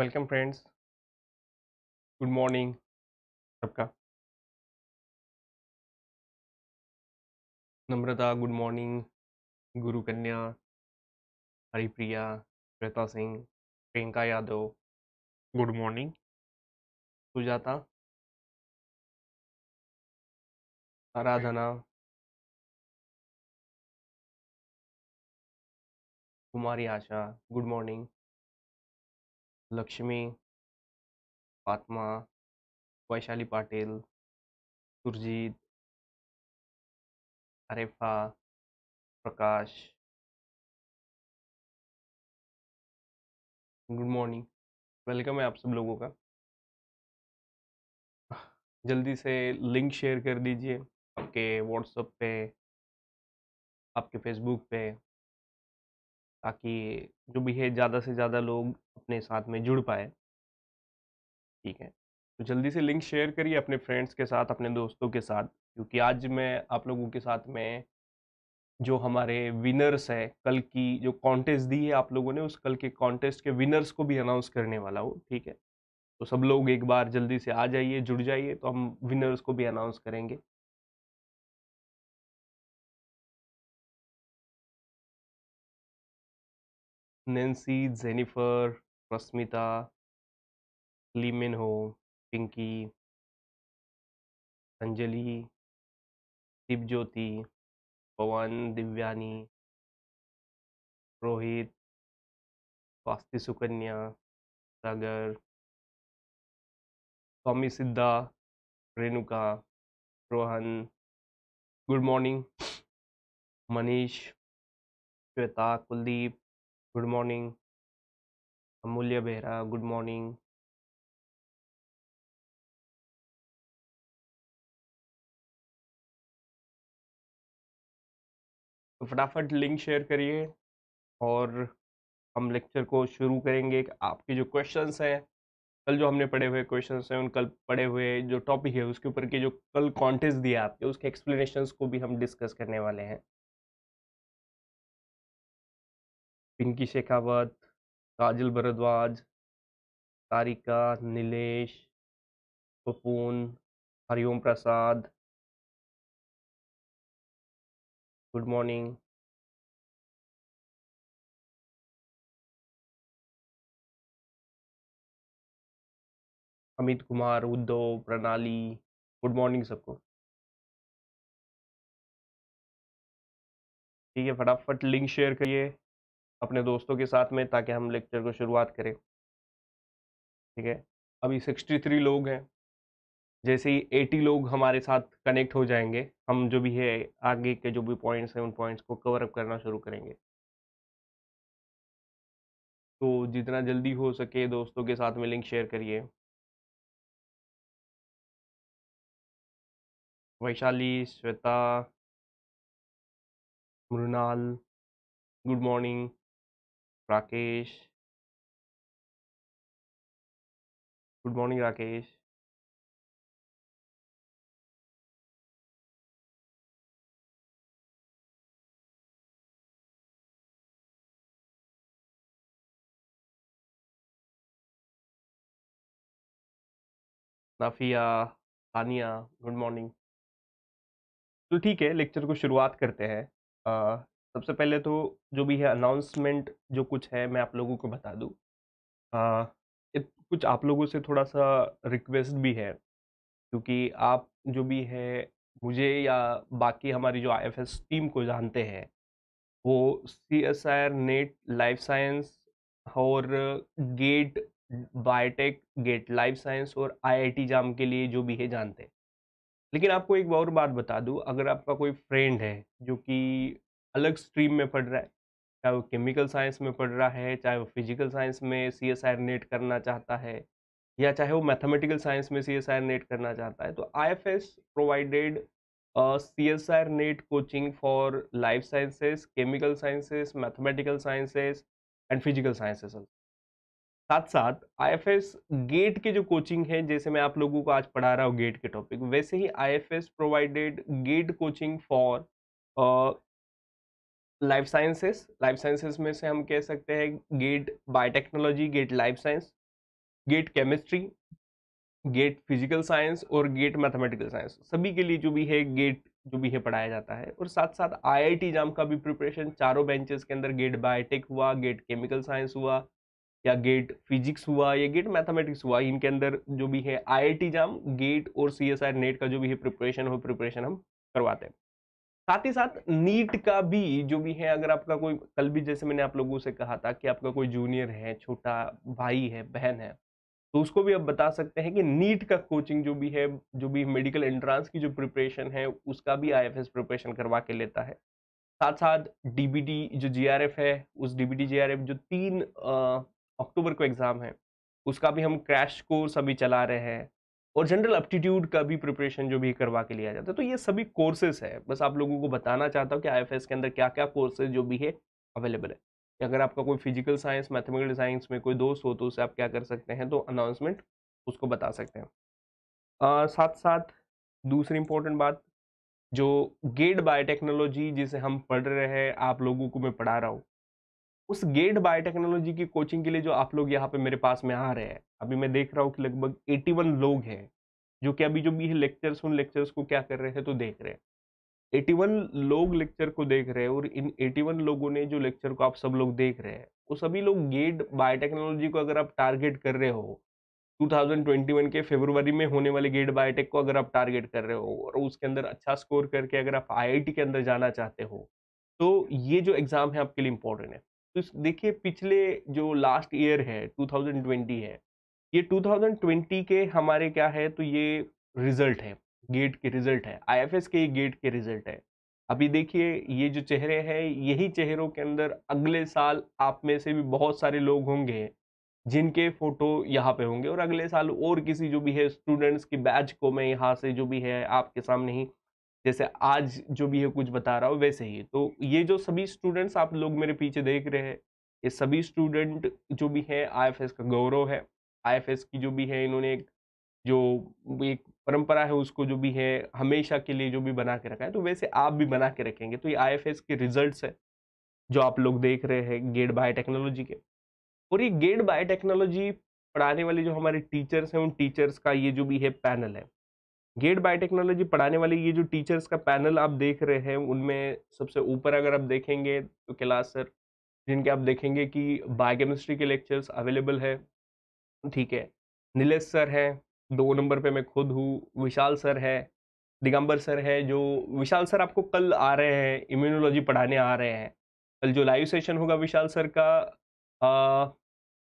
Welcome friends good morning सबका नम्रता good morning Guru Kanya Haripriya Shweta Singh Priyanka Yadav good morning Sujata Aradhana Kumari Asha good morning Lakshmi Fatma Vaishali Patil Surjeet Arefa Prakash good morning welcome है आप सब लोगों का जल्दी से लिंक शेयर कर दीजिए आपके व्हाट्सएप पे आपके फेसबुक पे ताकि जो भी है ज़्यादा से ज़्यादा लोग अपने साथ में जुड़ पाए ठीक है तो जल्दी से लिंक शेयर करिए अपने फ्रेंड्स के साथ अपने दोस्तों के साथ क्योंकि आज मैं आप लोगों के साथ में जो हमारे विनर्स है कल की जो कॉन्टेस्ट दी है आप लोगों ने उस कल के कॉन्टेस्ट के विनर्स को भी अनाउंस करने वाला हूँ ठीक है तो सब लोग एक बार जल्दी से आ जाइए जुड़ जाइए तो हम विनर्स को भी अनाउंस करेंगे नैन्सी जेनिफर रश्मिता लीमिन हो पिंकी अंजलि दिवज्योति पवन दिव्यानी रोहित स्वास्थ्य Sukanya Sagar Swami Siddha Renuka Rohan good morning Manish Shweta Kuldeep good morning Amulya Behera good morning तो फटाफट लिंक शेयर करिए और हम लेक्चर को शुरू करेंगे आपके जो क्वेश्चंस हैं कल जो हमने पढ़े हुए क्वेश्चंस हैं उन कल पढ़े हुए जो टॉपिक है उसके ऊपर के जो कल कॉन्टेस्ट दिया आपके उसके एक्सप्लेनेशंस को भी हम डिस्कस करने वाले हैं Pinky Shekhawat Kajal Bhardwaj Tarika Nilesh Papun Hariom Prasad good morning Amit Kumar Uddhav Pranali good morning सबको ठीक है फटाफट लिंक शेयर करिए अपने दोस्तों के साथ में ताकि हम लेक्चर को शुरुआत करें ठीक है अभी सिक्सटी थ्री लोग हैं जैसे ही एटी लोग हमारे साथ कनेक्ट हो जाएंगे हम जो भी है आगे के जो भी पॉइंट्स हैं उन पॉइंट्स को कवर अप करना शुरू करेंगे तो जितना जल्दी हो सके दोस्तों के साथ में लिंक शेयर करिए Vaishali Shweta Mrinal good morning Rakesh good morning Rakesh Nafia Haniya good morning तो ठीक है लेक्चर को शुरुआत करते हैं सबसे पहले तो जो भी है अनाउंसमेंट जो कुछ है मैं आप लोगों को बता दूँ कुछ आप लोगों से थोड़ा सा रिक्वेस्ट भी है क्योंकि आप जो भी है मुझे या बाकी हमारी जो आई टीम को जानते हैं वो C S I R NET life science और GATE biotech GATE life science और आईआईटी जाम के लिए जो भी है जानते हैं लेकिन आपको एक और बात बता दूं अगर आपका कोई फ्रेंड है जो कि अलग स्ट्रीम में पढ़ रहा है चाहे वो केमिकल साइंस में पढ़ रहा है चाहे वो फिजिकल साइंस में सी एस आई नेट करना चाहता है या चाहे वो मैथमेटिकल साइंस में सी एस आई नेट करना चाहता है तो I F S provided C S I net coaching for life sciences chemical sciences mathematical sciences and physical sciences साथ साथ आई एफ एस गेट के जो कोचिंग है जैसे मैं आप लोगों को आज पढ़ा रहा हूँ गेट के टॉपिक वैसे ही I F S provided GATE coaching for life sciences life sciences में से हम कह सकते हैं GATE biotechnology GATE life science GATE chemistry GATE physical science और गेट मैथमेटिकल साइंस सभी के लिए जो भी है गेट जो भी है पढ़ाया जाता है और साथ साथ आईआईटी जाम का भी प्रिपरेशन चारों बेंचेस के अंदर गेट बायोटेक हुआ गेट केमिकल साइंस हुआ या गेट फिजिक्स हुआ या गेट मैथमेटिक्स हुआ इनके अंदर जो भी है आई आई गेट और सी नेट का जो भी है प्रिपरेशन हो प्रिपरेशन हम करवाते हैं साथ ही साथ नीट का भी जो भी है अगर आपका कोई कल भी जैसे मैंने आप लोगों से कहा था कि आपका कोई जूनियर है छोटा भाई है बहन है तो उसको भी आप बता सकते हैं कि नीट का कोचिंग जो भी है जो भी मेडिकल एंट्रांस की जो प्रिपरेशन है उसका भी आईएफएस प्रिपरेशन करवा के लेता है साथ साथ डीबीटी जो जीआरएफ है उस डीबीटी जीआरएफ जो तीन अक्टूबर को एग्ज़ाम है उसका भी हम क्रैश कोर्स अभी चला रहे हैं और जनरल अप्टीट्यूड का भी प्रिपरेशन जो भी करवा के लिया जाता है तो ये सभी कोर्सेज है बस आप लोगों को बताना चाहता हूँ कि आई के अंदर क्या क्या कोर्सेज जो भी है अवेलेबल है अगर आपका कोई फिजिकल साइंस मैथमेटिकल साइंस में कोई दोस्त हो तो उसे आप क्या कर सकते हैं तो अनाउंसमेंट उसको बता सकते हैं आ, साथ साथ दूसरी इंपॉर्टेंट बात जो गेट बायोटेक्नोलॉजी जिसे हम पढ़ रहे हैं आप लोगों को मैं पढ़ा रहा हूँ उस गेट बायोटेक्नोलॉजी की कोचिंग के लिए जो आप लोग यहाँ पे मेरे पास में आ रहे हैं अभी मैं देख रहा हूँ कि लगभग 81 लोग हैं जो कि अभी जो भी है लेक्चर्स उन लेक्चर्स को क्या कर रहे हैं तो देख रहे हैं 81 लोग लेक्चर को देख रहे हैं और इन 81 लोगों ने जो लेक्चर को आप सब लोग देख रहे हैं वो सभी लोग गेट बायोटेक्नोलॉजी को अगर आप टारगेट कर रहे हो 2021 के फेबरवरी में होने वाले गेट बायोटेक को अगर आप टारगेट कर रहे हो और उसके अंदर अच्छा स्कोर करके अगर आप आईआईटी के अंदर जाना चाहते हो तो ये जो एग्ज़ाम है आपके लिए इम्पोर्टेंट है तो देखिए पिछले जो लास्ट ईयर है 2020 है ये 2020 के हमारे क्या है तो ये रिजल्ट है गेट के रिजल्ट है आईएफएस के गेट के रिजल्ट है अभी देखिए ये जो चेहरे हैं यही चेहरों के अंदर अगले साल आप में से भी बहुत सारे लोग होंगे जिनके फोटो यहाँ पे होंगे और अगले साल और किसी जो भी है स्टूडेंट्स की बैच को मैं यहाँ से जो भी है आपके सामने ही जैसे आज जो भी है कुछ बता रहा हूँ वैसे ही तो ये जो सभी स्टूडेंट्स आप लोग मेरे पीछे देख रहे हैं ये सभी स्टूडेंट जो भी है आई का गौरव है आई की जो भी है इन्होंने एक जो एक परंपरा है उसको जो भी है हमेशा के लिए जो भी बना के रखा है तो वैसे आप भी बना के रखेंगे तो ये आई के रिजल्ट है जो आप लोग देख रहे हैं गेट बाय टेक्नोलॉजी के और ये गेट बाय टेक्नोलॉजी पढ़ाने वाले जो हमारे टीचर्स हैं उन टीचर्स का ये जो भी है पैनल है गेट बायोटेक्नोलॉजी पढ़ाने वाले ये जो टीचर्स का पैनल आप देख रहे हैं उनमें सबसे ऊपर अगर आप देखेंगे तो क्लास सर जिनके आप देखेंगे कि बायोकेमिस्ट्री के लेक्चर्स अवेलेबल है ठीक है नीलेश सर हैं दो नंबर पे मैं खुद हूँ विशाल सर है दिगंबर सर है जो विशाल सर आपको कल आ रहे हैं इम्यूनोलॉजी पढ़ाने आ रहे हैं कल जो लाइव सेशन होगा विशाल सर का आ,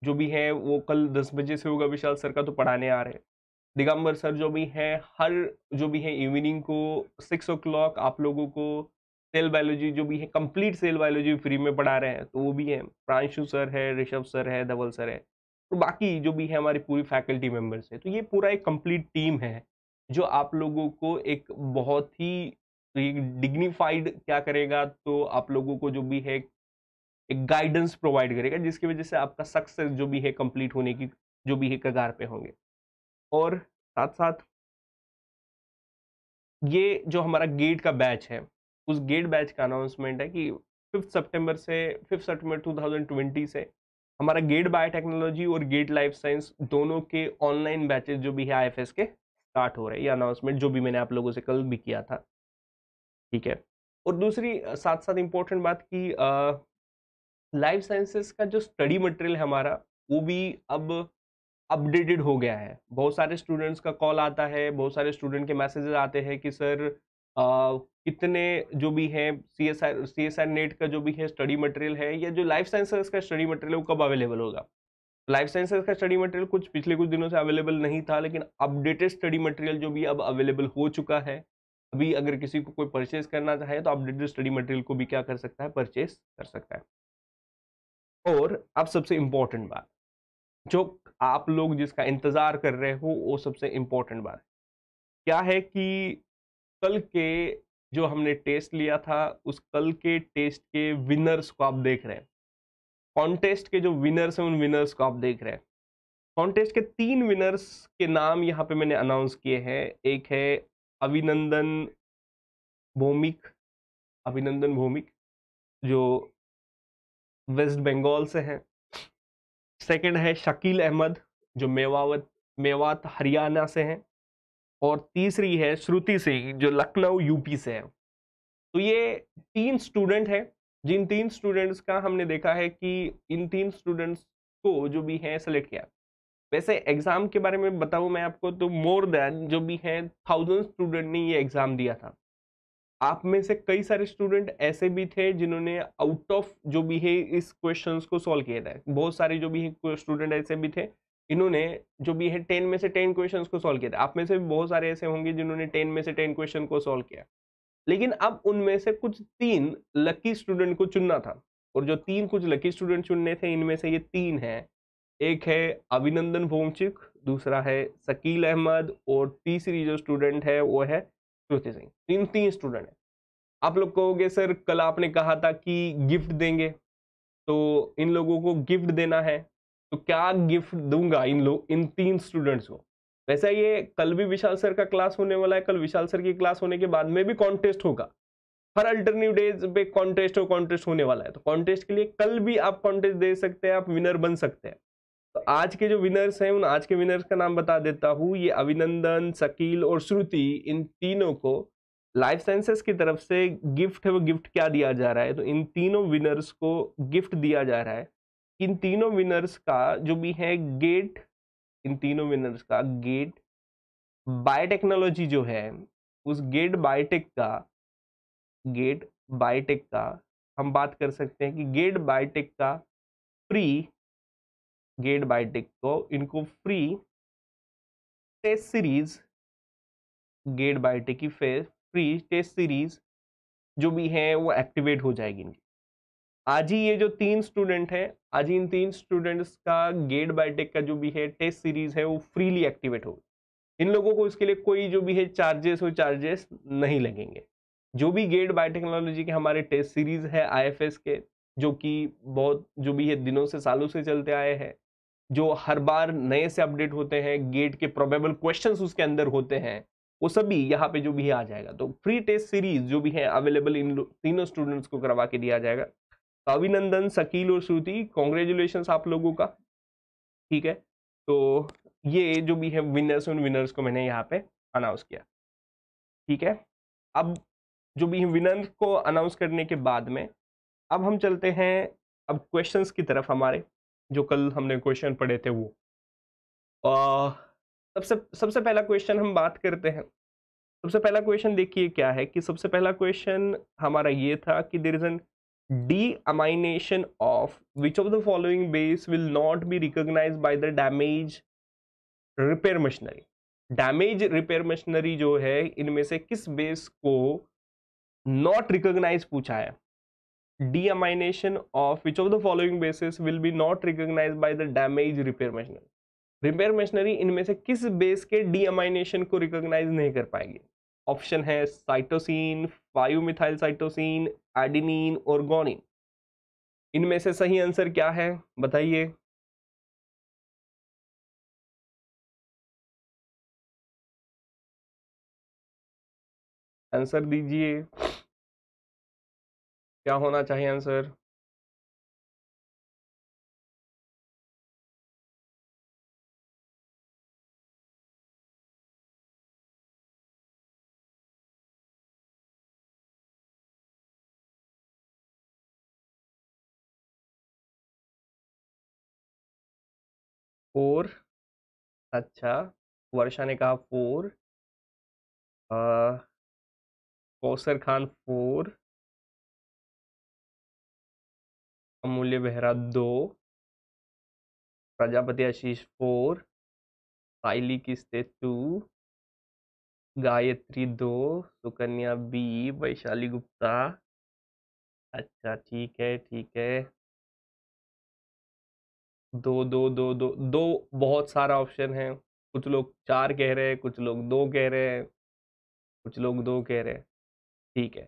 जो भी है वो कल दस बजे से होगा विशाल सर का तो पढ़ाने आ रहे हैं दिगंबर सर जो भी हैं हर जो भी है इवनिंग को सिक्स ओ आप लोगों को सेल बायोलॉजी जो भी है कंप्लीट सेल बायोलॉजी फ्री में पढ़ा रहे हैं तो वो भी है प्रांशु सर है ऋषभ सर है धवल सर है तो बाकी जो भी है हमारी पूरी फैकल्टी मेम्बर्स है तो ये पूरा एक कंप्लीट टीम है जो आप लोगों को एक बहुत ही डिग्निफाइड क्या करेगा तो आप लोगों को जो भी है एक गाइडेंस प्रोवाइड करेगा जिसकी वजह से आपका सक्सेस जो भी है कंप्लीट होने की जो भी है कगार पे होंगे और साथ साथ ये जो हमारा गेट का बैच है उस गेट बैच का अनाउंसमेंट है कि फिफ्थ सितंबर से फिफ्थ सितंबर 2020 से हमारा गेट बायो टेक्नोलॉजी और गेट लाइफ साइंस दोनों के ऑनलाइन बैचेज जो भी है आई के स्टार्ट हो रहे हैं ये अनाउंसमेंट जो भी मैंने आप लोगों से कल भी किया था ठीक है और दूसरी साथ साथ इम्पोर्टेंट बात की लाइफ साइंसेस का जो स्टडी मटेरियल है हमारा वो भी अब अपडेटेड हो गया है बहुत सारे स्टूडेंट्स का कॉल आता है बहुत सारे स्टूडेंट के मैसेजेस आते हैं कि सर आ, कितने जो भी हैं C S C S NET का जो भी है स्टडी मटेरियल है या जो लाइफ साइंसेस का स्टडी मटेरियल है वो कब अवेलेबल होगा लाइफ साइंसेस का स्टडी मटेरियल कुछ पिछले कुछ दिनों से अवेलेबल नहीं था लेकिन अपडेटेड स्टडी मटेरियल जो भी अब अवेलेबल हो चुका है अभी अगर किसी को कोई परचेज करना चाहे तो अपडेटेड स्टडी मटेरियल को भी क्या कर सकता है परचेज कर सकता है और अब सबसे इम्पोर्टेंट बात जो आप लोग जिसका इंतज़ार कर रहे हो वो सबसे इम्पोर्टेंट बात क्या है कि कल के जो हमने टेस्ट लिया था उस कल के टेस्ट के विनर्स को आप देख रहे हैं कॉन्टेस्ट के जो विनर्स हैं उन विनर्स को आप देख रहे हैं कॉन्टेस्ट के तीन विनर्स के नाम यहाँ पे मैंने अनाउंस किए हैं एक है अभिनंदन भौमिक अभिनंदन भौमिक जो वेस्ट बंगाल से हैं सेकंड है शकील अहमद जो मेवावत मेवात हरियाणा से हैं और तीसरी है श्रुति सिंह जो लखनऊ यूपी से है तो ये तीन स्टूडेंट हैं जिन तीन स्टूडेंट्स का हमने देखा है कि इन तीन स्टूडेंट्स को जो भी हैं सेलेक्ट किया वैसे एग्ज़ाम के बारे में बताऊँ मैं आपको तो मोर देन जो भी हैं थाउजेंड स्टूडेंट ने ये एग्ज़ाम दिया था आप में से कई सारे स्टूडेंट ऐसे भी थे जिन्होंने आउट ऑफ जो भी है इस क्वेश्चंस को सॉल्व किया था बहुत सारे जो भी है स्टूडेंट ऐसे भी थे इन्होंने जो भी है टेन में से टेन क्वेश्चन को सॉल्व किया था आप में से भी बहुत सारे ऐसे होंगे जिन्होंने टेन में से टेन क्वेश्चन को सॉल्व किया लेकिन अब उनमें से कुछ तीन लकी स्टूडेंट को चुनना था और जो तीन कुछ लकी स्टूडेंट चुनने थे इनमें से ये तीन है एक है अभिनंदन भोमचिक दूसरा है शकील अहमद और तीसरी जो स्टूडेंट है वो है ज्योति सिंह तीन तीन स्टूडेंट हैं आप लोग कहोगे सर कल आपने कहा था कि गिफ्ट देंगे तो इन लोगों को गिफ्ट देना है तो क्या गिफ्ट दूंगा इन लोग इन तीन स्टूडेंट्स को वैसा ये कल भी विशाल सर का क्लास होने वाला है कल विशाल सर की क्लास होने के बाद में भी कॉन्टेस्ट होगा हर अल्टरनेटिव डेज पे कॉन्टेस्ट हो कॉन्टेस्ट होने वाला है तो कॉन्टेस्ट के लिए कल भी आप कॉन्टेस्ट दे सकते हैं आप विनर बन सकते हैं तो आज के जो विनर्स हैं उन आज के विनर्स का नाम बता देता हूँ ये अभिनंदन शकील और श्रुति इन तीनों को लाइफ साइंसेस की तरफ से गिफ्ट है वो गिफ्ट क्या दिया जा रहा है तो इन तीनों विनर्स को गिफ्ट दिया जा रहा है इन तीनों विनर्स का जो भी है गेट इन तीनों विनर्स का गेट बायोटेक्नोलॉजी जो है उस गेट बायोटेक का गेट बायोटेक का हम बात कर सकते हैं कि गेट बायोटेक का फ्री गेट बाय को तो इनको free test series GATE bio की फे फ्री टेस्ट सीरीज जो भी है वो एक्टिवेट हो जाएगी इनकी आज ही ये जो तीन स्टूडेंट हैं आज ही इन तीन स्टूडेंट्स का गेट बायोटेक का जो भी है टेस्ट सीरीज है वो फ्रीली एक्टिवेट हो इन लोगों को इसके लिए कोई जो भी है चार्जेस हो चार्जेस नहीं लगेंगे जो भी गेट बायोटेक्नोलॉजी के हमारे टेस्ट सीरीज है आईएफएस के जो कि बहुत जो भी है दिनों से सालों से चलते आए हैं जो हर बार नए से अपडेट होते हैं गेट के प्रोबेबल क्वेश्चन उसके अंदर होते हैं वो सभी यहाँ पे जो भी आ जाएगा तो फ्री टेस्ट सीरीज जो भी है अवेलेबल इन तीनों स्टूडेंट्स को करवा के दिया जाएगा तो अभिनंदन शकील और श्रुति कॉन्ग्रेचुलेशन आप लोगों का ठीक है तो ये जो भी है विनर्स उन विनर्स को मैंने यहाँ पे अनाउंस किया ठीक है अब जो भी विनर्स को अनाउंस करने के बाद में अब हम चलते हैं अब क्वेश्चंस की तरफ हमारे जो कल हमने क्वेश्चन पढ़े थे वो आ, सबसे सबसे पहला क्वेश्चन हम बात करते हैं सबसे पहला क्वेश्चन देखिए क्या है कि सबसे पहला क्वेश्चन हमारा ये था कि there is an deamination of which of the following base will not be recognise by the damage repair machinery damage repair machinery जो है इनमें से किस बेस को नॉट रिकोगनाइज पूछा है deamination of which of the following bases will be not recognized by the damage repair machinery repair machinery इनमें से किस बेस के deamination को recognize नहीं कर पाएगी ऑप्शन है cytosine five methyl cytosine adenine और गोनिन इनमें से सही आंसर क्या है बताइए आंसर दीजिए क्या होना चाहिए आंसर फोर अच्छा वर्षा ने कहा फोर कौसर खान फोर अमूल्य बेहरा दो प्रजापति आशीष फोर साइली किस्ते टू गायत्री दो सुकन्या बी वैशाली गुप्ता अच्छा ठीक है ठीक है दो दो दो दो दो बहुत सारा ऑप्शन है कुछ लोग चार कह रहे हैं कुछ लोग दो कह रहे हैं कुछ लोग दो कह रहे हैं ठीक है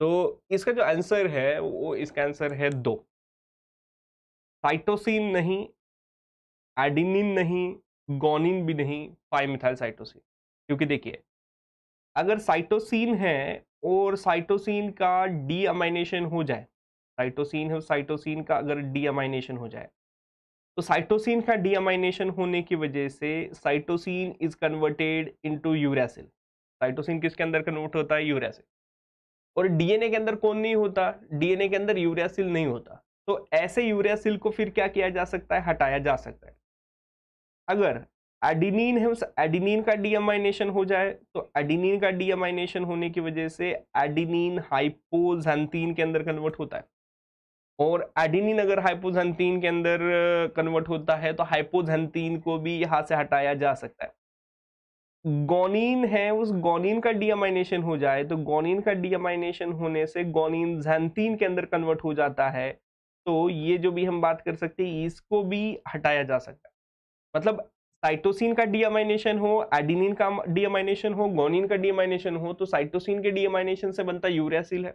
तो इसका जो आंसर है वो इसका आंसर है दो साइटोसिन नहीं एडिनिन नहीं गोनिन भी नहीं फाइव मिथाइल साइटोसिन क्योंकि देखिए अगर साइटोसिन है और साइटोसिन का डी अमाइनेशन हो जाए साइटोसिन है साइटोसिन का अगर डी अमाइनेशन हो जाए तो साइटोसिन का डी अमाइनेशन होने की वजह से cytosine is converted into uracil cytosine किसके अंदर कन्वर्ट होता है यूरासिल और डीएनए के अंदर कौन नहीं होता डीएनए के अंदर यूरासिल नहीं होता तो ऐसे यूरिया सिल्क को फिर क्या किया जा सकता है हटाया जा सकता है अगर एडिनिन है उस एडिनिन का डीएमाइनेशन हो जाए तो एडिनिन का डीएमाइनेशन होने की वजह से एडिनिन हाइपोजैंथीन के अंदर कन्वर्ट होता है और एडिनिन अगर हाइपोजैंथीन के अंदर कन्वर्ट होता है तो हाइपोजैंथीन को भी यहाँ से हटाया जा सकता है गोनिन है उस गोनिन का डीएमाइनेशन हो जाए तो गोनिन का डीएमाइनेशन होने से गोनिन जैंतीन के अंदर कन्वर्ट हो जाता है तो ये जो भी हम बात कर सकते हैं इसको भी हटाया जा सकता है मतलब साइटोसिन का डीएमाइनेशन हो एडिनिन का डीएमाइनेशन हो गोनिन का डीएमाइनेशन हो तो साइटोसिन के डीएमाइनेशन से बनता यूरियासिल है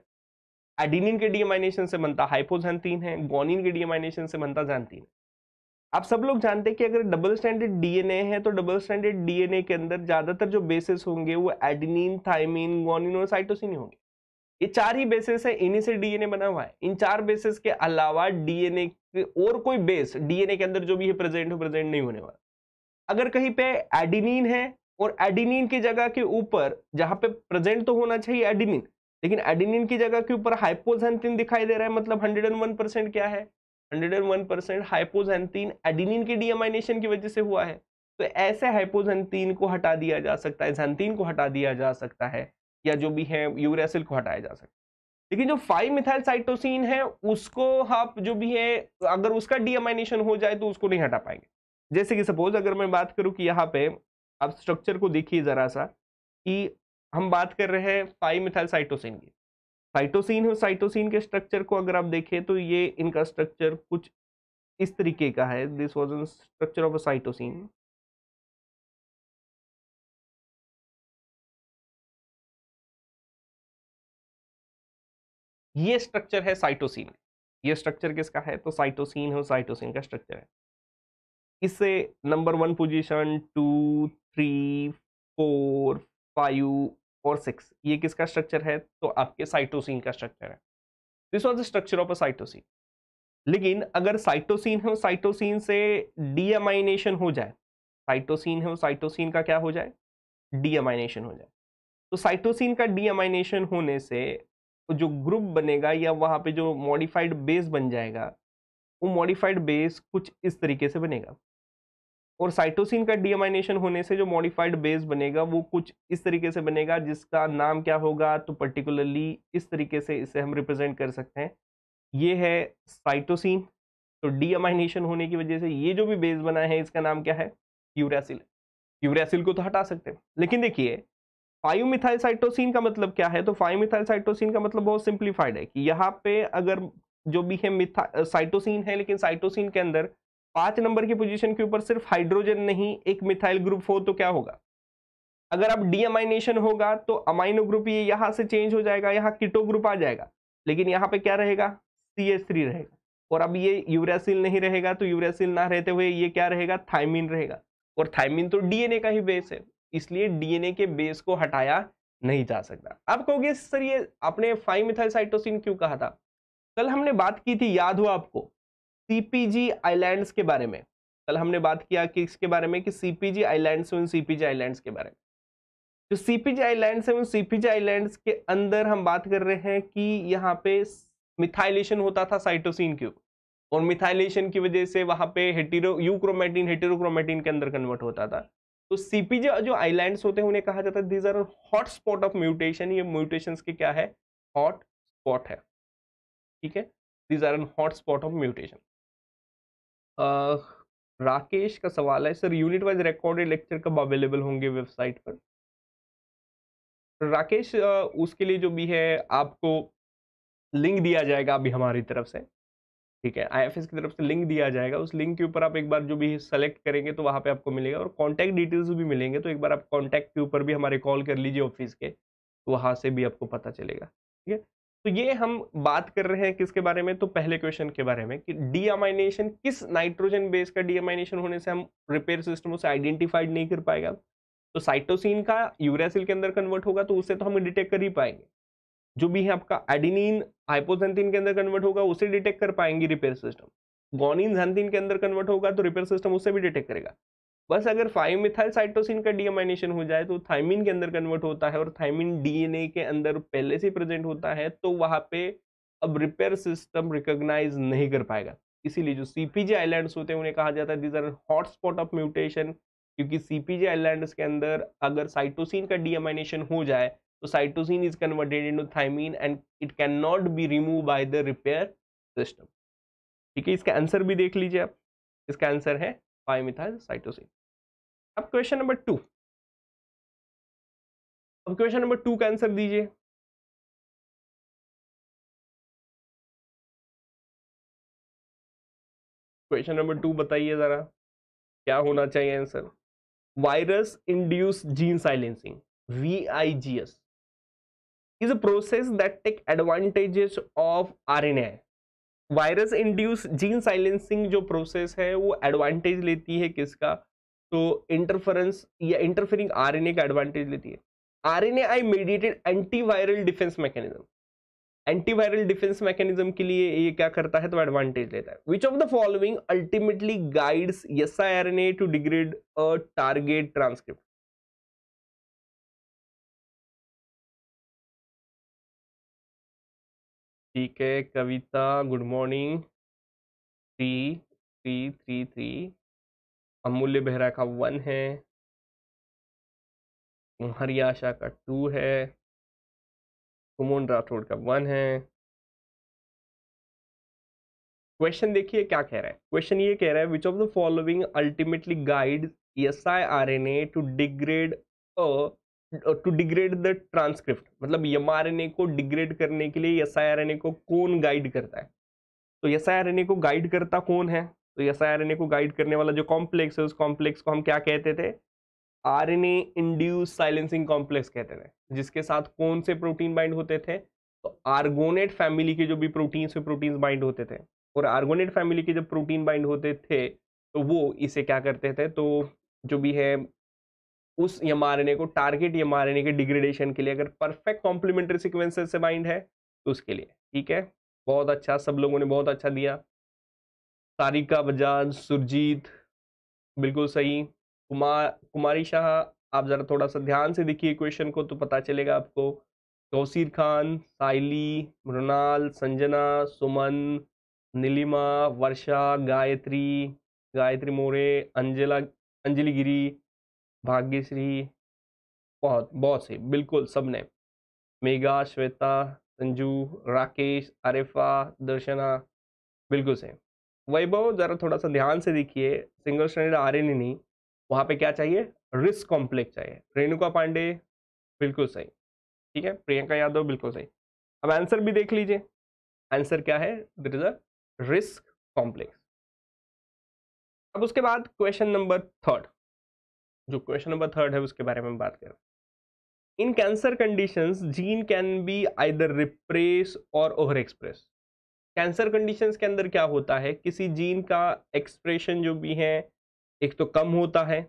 एडिनिन के डीएमाइनेशन से बनता हाइपोजैंतीन है गोनिन के डीएमाइनेशन से बनता है आप सब लोग जानते हैं कि अगर डबल स्टैंडर्ड डीएनए है तो डबल स्टैंडर्ड डीएनए के अंदर ज्यादातर जो बेसिस होंगे वो एडिनिन थाइमिन गोनिन और साइटोसिन होंगे ये चार ही बेसिस है इन्हीं से डीएनए बना हुआ है इन चार बेसिस के अलावा डीएनए और कोई बेस डीएनए के अंदर जो भी है प्रेजेंट है प्रेजेंट नहीं होने वाला अगर कहीं पे एडिनिन है और एडिनिन की जगह के ऊपर जहां पे प्रेजेंट तो होना चाहिए एडिनिन लेकिन एडिनिन की जगह के ऊपर हाइपोजेंथिन दिखाई दे रहा है मतलब 101 परसेंट क्या है 101 परसेंट हाइपोजेंथिन एडिनिन के डीएमाइनेशन की वजह से हुआ है तो ऐसे हाइपोजेंथिन को हटा दिया जा सकता है जेंथिन को हटा दिया जा सकता है या जो भी है यूरेसिल को हटाया जा सकता है लेकिन जो फाइव मिथाइल साइटोसिन है उसको आप जो भी है अगर उसका डीएमाइनेशन हो जाए तो उसको नहीं हटा पाएंगे जैसे कि सपोज अगर मैं बात करूँ कि यहाँ पे आप स्ट्रक्चर को देखिए ज़रा सा कि हम बात कर रहे हैं फाइव मिथाइल साइटोसिन की साइटोसिन है साइटोसिन के स्ट्रक्चर को अगर आप देखें तो ये इनका स्ट्रक्चर कुछ इस तरीके का है this was structure of a cytosine ये स्ट्रक्चर है साइटोसिन ये स्ट्रक्चर किसका है तो साइटोसिन है साइटोसिन का स्ट्रक्चर है इससे number one position two three four five और सिक्स ये किसका स्ट्रक्चर है तो आपके साइटोसिन का स्ट्रक्चर है this was the structure of a cytosine लेकिन अगर साइटोसिन है साइटोसिन से डीएमाइनेशन हो जाए साइटोसिन है साइटोसिन का क्या हो जाए डीएमाइनेशन हो जाए तो साइटोसिन का डीएमाइनेशन होने से जो ग्रुप बनेगा या वहाँ पे जो मॉडिफाइड बेस बन जाएगा वो मॉडिफाइड बेस कुछ इस तरीके से बनेगा और साइटोसिन का डीएमाइनेशन होने से जो मॉडिफाइड बेस बनेगा वो कुछ इस तरीके से बनेगा जिसका नाम क्या होगा तो पर्टिकुलरली इस तरीके से इसे हम रिप्रेजेंट कर सकते हैं ये है साइटोसिन तो डीएमाइनेशन होने की वजह से ये जो भी बेस बना है इसका नाम क्या है यूरासिल यूरासिल को तो हटा सकते हैं लेकिन देखिए फाइव मिथाइल साइटोसिन का मतलब क्या है तो फाइव मिथाइल साइटोसिन का मतलब बहुत सिंप्लीफाइड है कि यहाँ पे अगर जो भी है मिथा साइटोसिन है लेकिन साइटोसिन के अंदर पांच नंबर की पोजीशन के ऊपर सिर्फ हाइड्रोजन नहीं एक मिथाइल ग्रुप हो तो क्या होगा अगर आप डीअमाइनेशन होगा तो अमाइनो ग्रुप ये यहाँ से चेंज हो जाएगा यहाँ किटो ग्रुप आ जाएगा लेकिन यहाँ पे क्या रहेगा सी एच थ्री रहेगा और अब ये यूरासिल नहीं रहेगा तो यूरासिल ना रहते हुए ये क्या रहेगा थाइमिन रहेगा और थाइमिन तो डीएनए का ही बेस है इसलिए डीएनए के बेस को हटाया नहीं जा सकता आप कहोगे सर ये आपने फाइव मिथाइल साइटोसिन क्यों कहा था कल हमने बात की थी याद हो आपको सीपीजी आइलैंड्स के बारे में कल हमने बात किया कि इसके बारे में कि सीपीजी आइलैंड्स उन सीपीजी आइलैंड्स के बारे में जो सीपीजी आइलैंड्स है उन सीपीजी आइलैंड्स के अंदर हम बात कर रहे हैं कि यहाँ पे मिथाइलेशन होता था साइटोसिन क्यों और मिथाइलेशन की वजह से वहां पे हेटीरो यूक्रोमेटिन हेटीरोक्रोमेटिन के अंदर कन्वर्ट होता था तो सीपीजे जो आइलैंड्स होते हैं उन्हें कहा जाता है these are hot spot of mutation ये म्यूटेशन के क्या है हॉट स्पॉट है ठीक है these are an hot spot of mutation Rakesh का सवाल है sir unit wise recorded lecture कब अवेलेबल होंगे वेबसाइट पर राकेश उसके लिए जो भी है आपको लिंक दिया जाएगा अभी हमारी तरफ से ठीक है आई की तरफ से लिंक दिया जाएगा उस लिंक के ऊपर आप एक बार जो भी सेलेक्ट करेंगे तो वहाँ पे आपको मिलेगा और कॉन्टैक्ट डिटेल्स भी मिलेंगे तो एक बार आप कॉन्टैक्ट के ऊपर भी हमारे कॉल कर लीजिए ऑफिस के तो वहाँ से भी आपको पता चलेगा ठीक है तो ये हम बात कर रहे हैं किसके बारे में तो पहले क्वेश्चन के बारे में कि डीएमाइनेशन किस नाइट्रोजन बेस का डीएमाइनेशन होने से हम रिपेयर सिस्टम उसे आइडेंटिफाइड नहीं कर पाएगा तो साइटोसिन का यूरासिल के अंदर कन्वर्ट होगा तो उसे तो हम डिटेक्ट कर ही पाएंगे जो भी है आपका एडिनिन हाइपोजेंथिन के अंदर कन्वर्ट होगा उसे डिटेक्ट कर पाएंगी रिपेयर सिस्टम गोनिन जेंथिन के अंदर कन्वर्ट होगा तो रिपेयर सिस्टम उसे भी डिटेक्ट करेगा बस अगर फाइव मिथाइल साइटोसिन का डीएमाइनेशन हो जाए तो थाइमिन के अंदर कन्वर्ट होता है और थाइमिन डीएनए के अंदर पहले से प्रेजेंट होता है तो वहाँ पे अब रिपेयर सिस्टम रिकॉग्नाइज नहीं कर पाएगा इसीलिए जो सीपीजे आइलैंड्स होते हैं उन्हें कहा जाता है these are hotspot of mutation क्योंकि सीपीजे आइलैंड्स के अंदर अगर साइटोसिन का डीएमाइनेशन हो जाए So तो cytosine is converted into thymine and it cannot be removed by the repair system. ठीक है इसका आंसर भी देख लीजिए आप इसका आंसर है फाइव मिथाइल साइटोसिन अब क्वेश्चन नंबर टू अब क्वेश्चन नंबर टू का आंसर दीजिए क्वेश्चन नंबर टू बताइए जरा क्या होना चाहिए answer virus induce gene silencing V I G S is a process that take advantages of RNA virus induce gene silencing जो process है वो एडवांटेज लेती है किसका तो इंटरफेरेंस या इंटरफेरिंग आरएनए का एडवांटेज लेती है mediated anti antiviral defence mechanism antiviral defence mechanism के लिए ये क्या करता है तो एडवांटेज लेता है which of the following ultimately guides S R N A to degrade a target transcript ठीक है Kavita good morning three three three three Amulya Behera का वन है तुम्हारी आशा का टू है कुमोन राठौड़ का वन है क्वेश्चन देखिए क्या कह रहा है क्वेश्चन ये कह रहा है which of the following ultimately guide S I R N A to degrade a to degrade the transcript मतलब एम को डिग्रेड करने के लिए एस को कौन गाइड करता है तो एस को गाइड करता कौन है तो एस को गाइड करने वाला जो कॉम्प्लेक्स है उस कॉम्प्लेक्स को हम क्या कहते थे R N A induce silencing complex कहते थे जिसके साथ कौन से प्रोटीन बाइंड होते थे तो आर्गोनेट फैमिली के जो भी प्रोटीन से प्रोटीन बाइंड होते थे और आर्गोनेट फैमिली के जब प्रोटीन बाइंड होते थे तो वो इसे क्या करते थे तो जो भी है उस एम को टारगेट एम के डिग्रेडेशन के लिए अगर परफेक्ट कॉम्प्लीमेंट्री सिक्वेंसेज से बाइंड है तो उसके लिए ठीक है बहुत अच्छा सब लोगों ने बहुत अच्छा दिया तारिका बजाज सुरजीत बिल्कुल सही कुमार कुमारी शाह आप ज़रा थोड़ा सा ध्यान से देखिए क्वेश्चन को तो पता चलेगा आपको तोसीर खान साइली मृणाल संजना सुमन नीलिमा वर्षा गायत्री गायत्री मोरे अंजला अंजलि गिरी भाग्यश्री बहुत बहुत सही बिल्कुल सबने मेघा श्वेता संजू राकेश आरिफा दर्शना बिल्कुल सही वैभव जरा थोड़ा सा ध्यान से देखिए सिंगल स्टैंडर्ड आ रही नहीं वहाँ पे क्या चाहिए रिस्क कॉम्प्लेक्स चाहिए रेणुका पांडे बिल्कुल सही ठीक है प्रियंका यादव बिल्कुल सही अब आंसर भी देख लीजिए आंसर क्या है there is a RISC complex अब उसके बाद क्वेश्चन नंबर थर्ड जो क्वेश्चन नंबर थर्ड है उसके बारे में बात करें in cancer conditions gene can be either repress or overexpress cancer conditions के अंदर क्या होता है किसी जीन का एक्सप्रेशन जो भी है एक तो कम होता है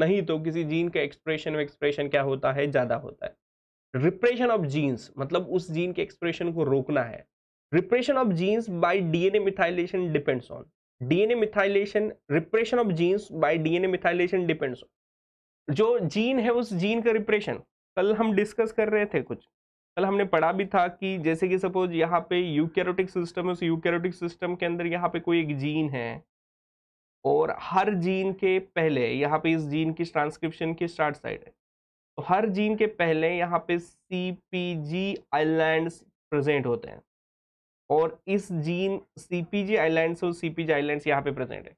नहीं तो किसी जीन का एक्सप्रेशन एक्सप्रेशन क्या होता है ज़्यादा होता है रिप्रेशन ऑफ जीन्स मतलब उस जीन के एक्सप्रेशन को रोकना है repression of genes by DNA methylation depends on DNA methylation repression of genes by DNA methylation depends on जो जीन है उस जीन का रिप्रेशन कल हम डिस्कस कर रहे थे कुछ कल हमने पढ़ा भी था कि जैसे कि सपोज यहाँ पे यूकैरोटिक सिस्टम है उस यूकैरोटिक सिस्टम के अंदर यहाँ पे कोई एक जीन है और हर जीन के पहले यहाँ पे इस जीन की ट्रांसक्रिप्शन की स्टार्ट साइड है तो हर जीन के पहले यहाँ पे C P G island present होते हैं और इस gene C P G island और सी पी जी आईलैंड यहाँ पे प्रेजेंट है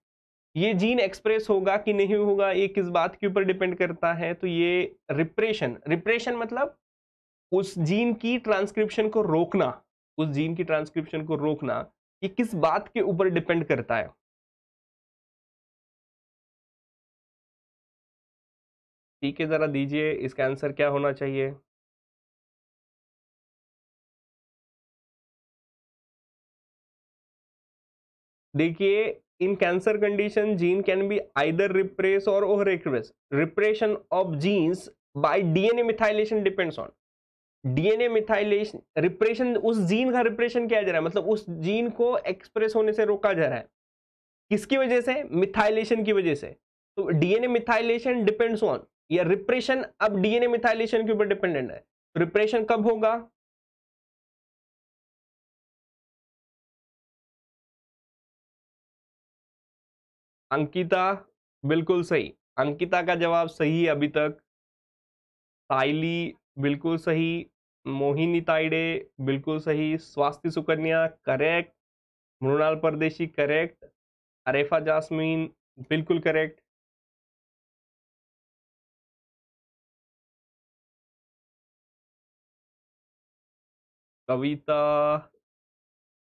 ये जीन एक्सप्रेस होगा कि नहीं होगा ये किस बात के ऊपर डिपेंड करता है तो ये रिप्रेशन रिप्रेशन मतलब उस जीन की ट्रांसक्रिप्शन को रोकना उस जीन की ट्रांसक्रिप्शन को रोकना ये किस बात के ऊपर डिपेंड करता है ठीक है जरा दीजिए इसका आंसर क्या होना चाहिए देखिए in cancer condition gene can be either repressed or overexpressed repression of genes by dna methylation depends on DNA methylation repression उस जीन का रिप्रेशन किया जा रहा है मतलब उस जीन को एक्सप्रेस होने से रोका जा रहा है किसकी वजह से मिथाइलेशन की वजह से तो डीएनए मिथाइलेशन डिपेंड्स ऑन या रिप्रेशन अब डीएनए मिथाइलेशन के ऊपर डिपेंडेंट है रिप्रेशन कब होगा अंकिता बिल्कुल सही अंकिता का जवाब सही है अभी तक साइली बिल्कुल सही मोहिनी ताइडे बिल्कुल सही स्वास्थ्य सुकन्या करेक्ट मृणाल परदेशी करेक्ट अरेफा जासमीन बिल्कुल करेक्ट कविता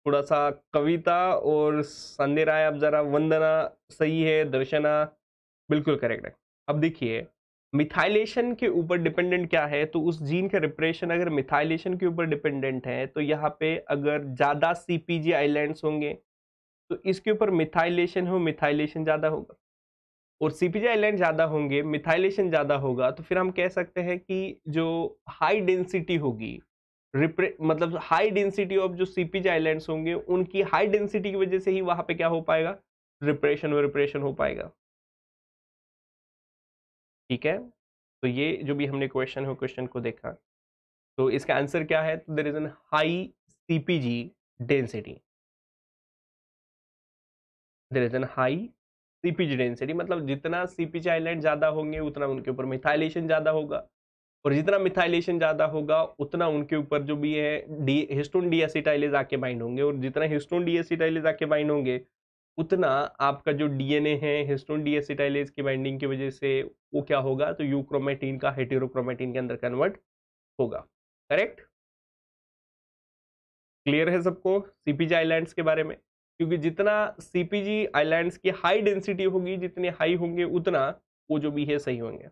थोड़ा सा कविता और संध्या राय अब ज़रा वंदना सही है दर्शना बिल्कुल करेक्ट है अब देखिए मिथाइलेशन के ऊपर डिपेंडेंट क्या है तो उस जीन का रिप्रेशन अगर मिथाइलेशन के ऊपर डिपेंडेंट है तो यहाँ पे अगर ज़्यादा सीपीजी आइलैंड्स होंगे तो इसके ऊपर मिथाइलेशन हो मिथाइलेशन ज़्यादा होगा और सीपीजी आइलैंड ज़्यादा होंगे मिथाइलेशन ज़्यादा होगा तो फिर हम कह सकते हैं कि जो हाई डेंसिटी होगी मतलब हाई डेंसिटी ऑफ जो सीपीज आइलैंड्स होंगे उनकी हाई डेंसिटी की वजह से ही वहां पे क्या हो पाएगा रिप्रेशन रिप्रेशन हो पाएगा ठीक है तो ये जो भी हमने क्वेश्चन है क्वेश्चन को देखा तो इसका आंसर क्या है there is an high CPG density there is an high CPG density मतलब जितना सीपीजी आइलैंड ज़्यादा होंगे उतना उनके ऊपर मिथाइलेशन ज़्यादा होगा और जितना मिथाइलेशन ज़्यादा होगा उतना उनके ऊपर जो भी है डी हिस्टोन डीएसिटाइलेज आके बाइंड होंगे और जितना हिस्टोन डीएसिटाइलेज आके बाइंड होंगे उतना आपका जो डीएनए है हिस्टोन डीएसिटाइलेज की बाइंडिंग की वजह से वो क्या होगा तो यूक्रोमेटीन का हेटेरोक्रोमेटीन के अंदर कन्वर्ट होगा करेक्ट क्लियर है सबको सीपीजी आइलैंड्स के बारे में क्योंकि जितना सीपीजी आइलैंड्स की हाई डेंसिटी होगी जितने हाई होंगे उतना वो जो भी है सही होंगे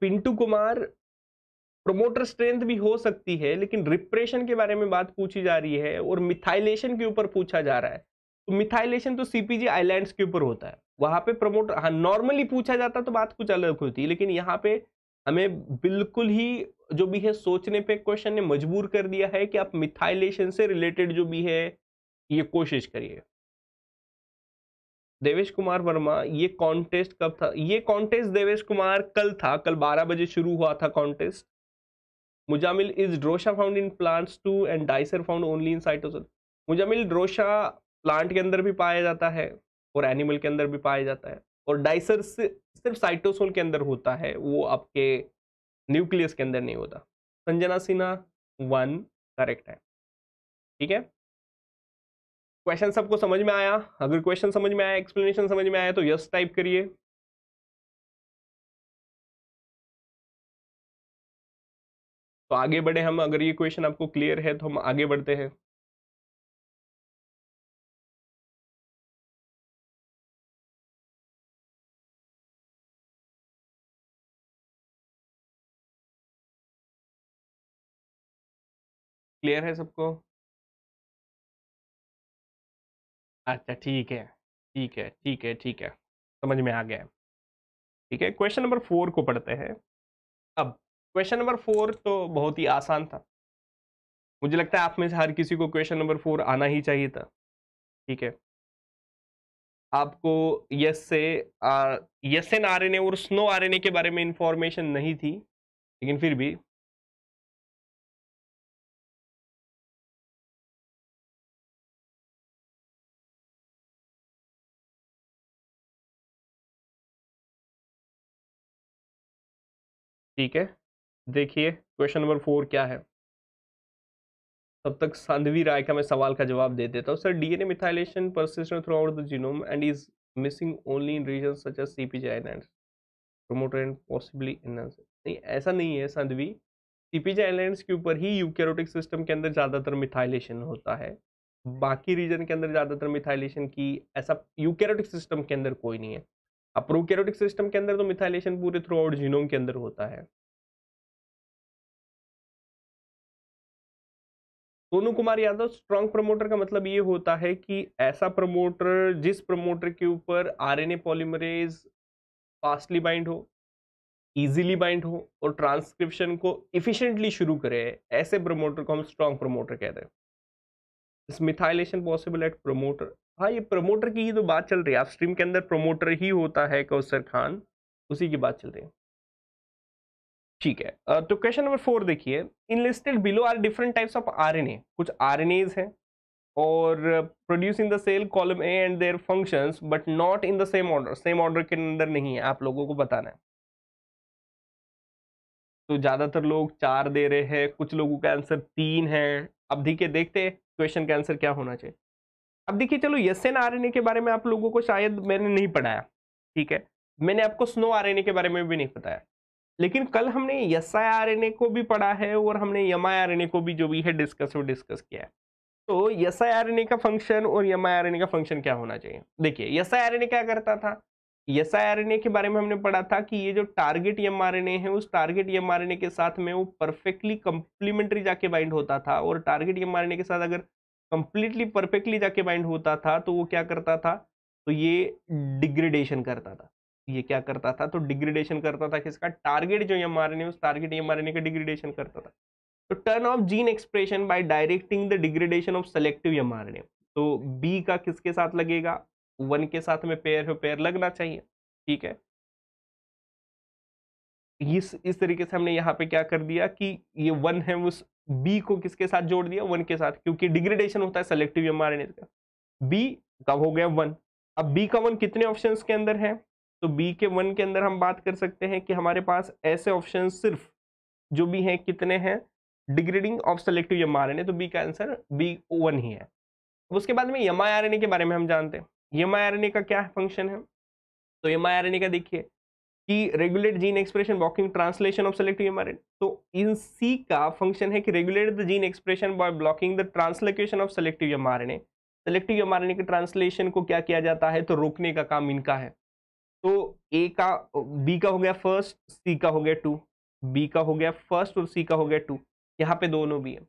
पिंटू कुमार प्रोमोटर स्ट्रेंथ भी हो सकती है लेकिन रिप्रेशन के बारे में बात पूछी जा रही है और मिथाइलेशन के ऊपर पूछा जा रहा है तो मिथाइलेशन तो सीपीजी आइलैंड्स के ऊपर होता है वहां पे प्रमोटर हाँ नॉर्मली पूछा जाता तो बात कुछ अलग होती लेकिन यहाँ पे हमें बिल्कुल ही जो भी है सोचने पे क्वेश्चन ने मजबूर कर दिया है कि आप मिथाइलेशन से रिलेटेड जो भी है ये कोशिश करिए देवेश कुमार वर्मा ये कॉन्टेस्ट कब था ये कॉन्टेस्ट देवेश कुमार कल था कल 12 बजे शुरू हुआ था contest Muzammil is Drosha found in plants too and dicer found only in cytosol Muzammil Drosha plant के अंदर भी पाया जाता है और एनिमल के अंदर भी पाया जाता है और डाइसर सिर्फ साइटोसोल के अंदर होता है वो आपके न्यूक्लियस के अंदर नहीं होता संजना सिन्हा वन करेक्ट है ठीक है क्वेश्चन सबको समझ में आया अगर क्वेश्चन समझ में आया एक्सप्लेनेशन समझ में आया तो यस टाइप करिए तो आगे बढ़े हम अगर ये क्वेश्चन आपको क्लियर है तो हम आगे बढ़ते हैं क्लियर है सबको अच्छा ठीक है ठीक है ठीक है ठीक है समझ में आ गया ठीक है क्वेश्चन नंबर फोर को पढ़ते हैं अब क्वेश्चन नंबर फोर तो बहुत ही आसान था मुझे लगता है आप में से हर किसी को क्वेश्चन नंबर फोर आना ही चाहिए था ठीक है आपको यस से S N R N A और स्नो आर एन ए के बारे में इंफॉर्मेशन नहीं थी लेकिन फिर भी ठीक है देखिए क्वेश्चन नंबर फोर क्या है तब तक साधवी राय का मैं सवाल का जवाब दे देता हूँ sir DNA methylation persistent throughout the genome and is missing only in region such as C P G island promoter and possibly in नहीं ऐसा नहीं है Sadhvi C P G islands के ऊपर ही यूकेरोटिक सिस्टम के अंदर ज़्यादातर मिथाइलेशन होता है बाकी रीजन के अंदर ज़्यादातर मिथाइलेशन की ऐसा यूकेरोटिक सिस्टम के अंदर कोई नहीं है अब प्रोकैरियोटिक सिस्टम के अंदर तो मिथाइलेशन पूरे थ्रू आउट जीनोम के अंदर होता है सोनू कुमार यादव स्ट्रॉन्ग प्रमोटर का मतलब ये होता है कि ऐसा प्रमोटर जिस प्रमोटर के ऊपर आरएनए पॉलीमरेज फास्टली बाइंड हो इजीली बाइंड हो और ट्रांसक्रिप्शन को इफिशियंटली शुरू करे ऐसे प्रमोटर को हम स्ट्रॉन्ग प्रमोटर कहते हैं इस मिथाइलेशन पॉसिबल एट प्रोमोटर हाँ ये प्रोमोटर की ही तो बात चल रही है आप स्ट्रीम के अंदर प्रोमोटर ही होता है कौसर खान उसी की बात चल रही है ठीक है तो क्वेश्चन नंबर फोर देखिए in listed below are different types of RNA कुछ आरएनएज हैं और produce in the cell column A and their functions but not in the same order same order के अंदर नहीं है आप लोगों को बताना है तो ज़्यादातर लोग चार दे रहे हैं कुछ लोगों का आंसर तीन है अब देखिए देखते क्वेश्चन का आंसर क्या होना चाहिए अब देखिए चलो यस एन आर के बारे में आप लोगों को शायद मैंने नहीं पढ़ाया ठीक है मैंने आपको स्नो आर के बारे में भी नहीं बताया लेकिन कल हमने यस आई आर को भी पढ़ा है और हमने यमा आर को भी जो भी है डिस्कस वो डिस्कस किया है तो यसाई आर का फंक्शन और यमा आर का फंक्शन क्या होना चाहिए देखिए यसाई आर क्या करता था यस आई के बारे में हमने पढ़ा था कि ये जो टारगेट एम है उस टारगेट एम के साथ में वो परफेक्टली कंप्लीमेंट्री जाके बाइंड होता था और टारगेट एम के साथ अगर कंप्लीटली परफेक्टली जाके बाइंड होता था तो वो क्या करता था तो ये डिग्रेडेशन करता था ये क्या करता था तो डिग्रेडेशन करता था किसका टारगेट जो एम आर उस टारगेट एम का डिग्रेडेशन करता था तो turn off gene expression by directing the degradation of selective M तो बी का किसके साथ लगेगा वन के साथ में पेयर है पेयर लगना चाहिए ठीक है इस इस तरीके से हमने यहाँ पे क्या कर दिया कि ये वन है उस बी को किसके साथ जोड़ दिया वन के साथ क्योंकि डिग्रेडेशन होता है सेलेक्टिव एम आर का बी का हो गया वन अब बी का वन कितने ऑप्शन के अंदर है तो बी के वन के अंदर हम बात कर सकते हैं कि हमारे पास ऐसे ऑप्शन सिर्फ जो भी हैं कितने हैं डिग्रेडिंग ऑफ सेलेक्टिव एम तो बी का आंसर बी वन ही है उसके बाद में एम के बारे में हम जानते हैं एम का क्या फंक्शन है तो एम का देखिए कि regulate gene expression blocking translation of selective MRN तो इन सी का फंक्शन है कि regulate the gene expression by blocking the translocation of selective mRNA selective mRNA के ट्रांसलेशन को क्या किया जाता है तो रोकने का काम इनका है तो ए का बी का हो गया फर्स्ट सी का हो गया टू बी का हो गया फर्स्ट और सी का हो गया टू यहाँ पे दोनों भी है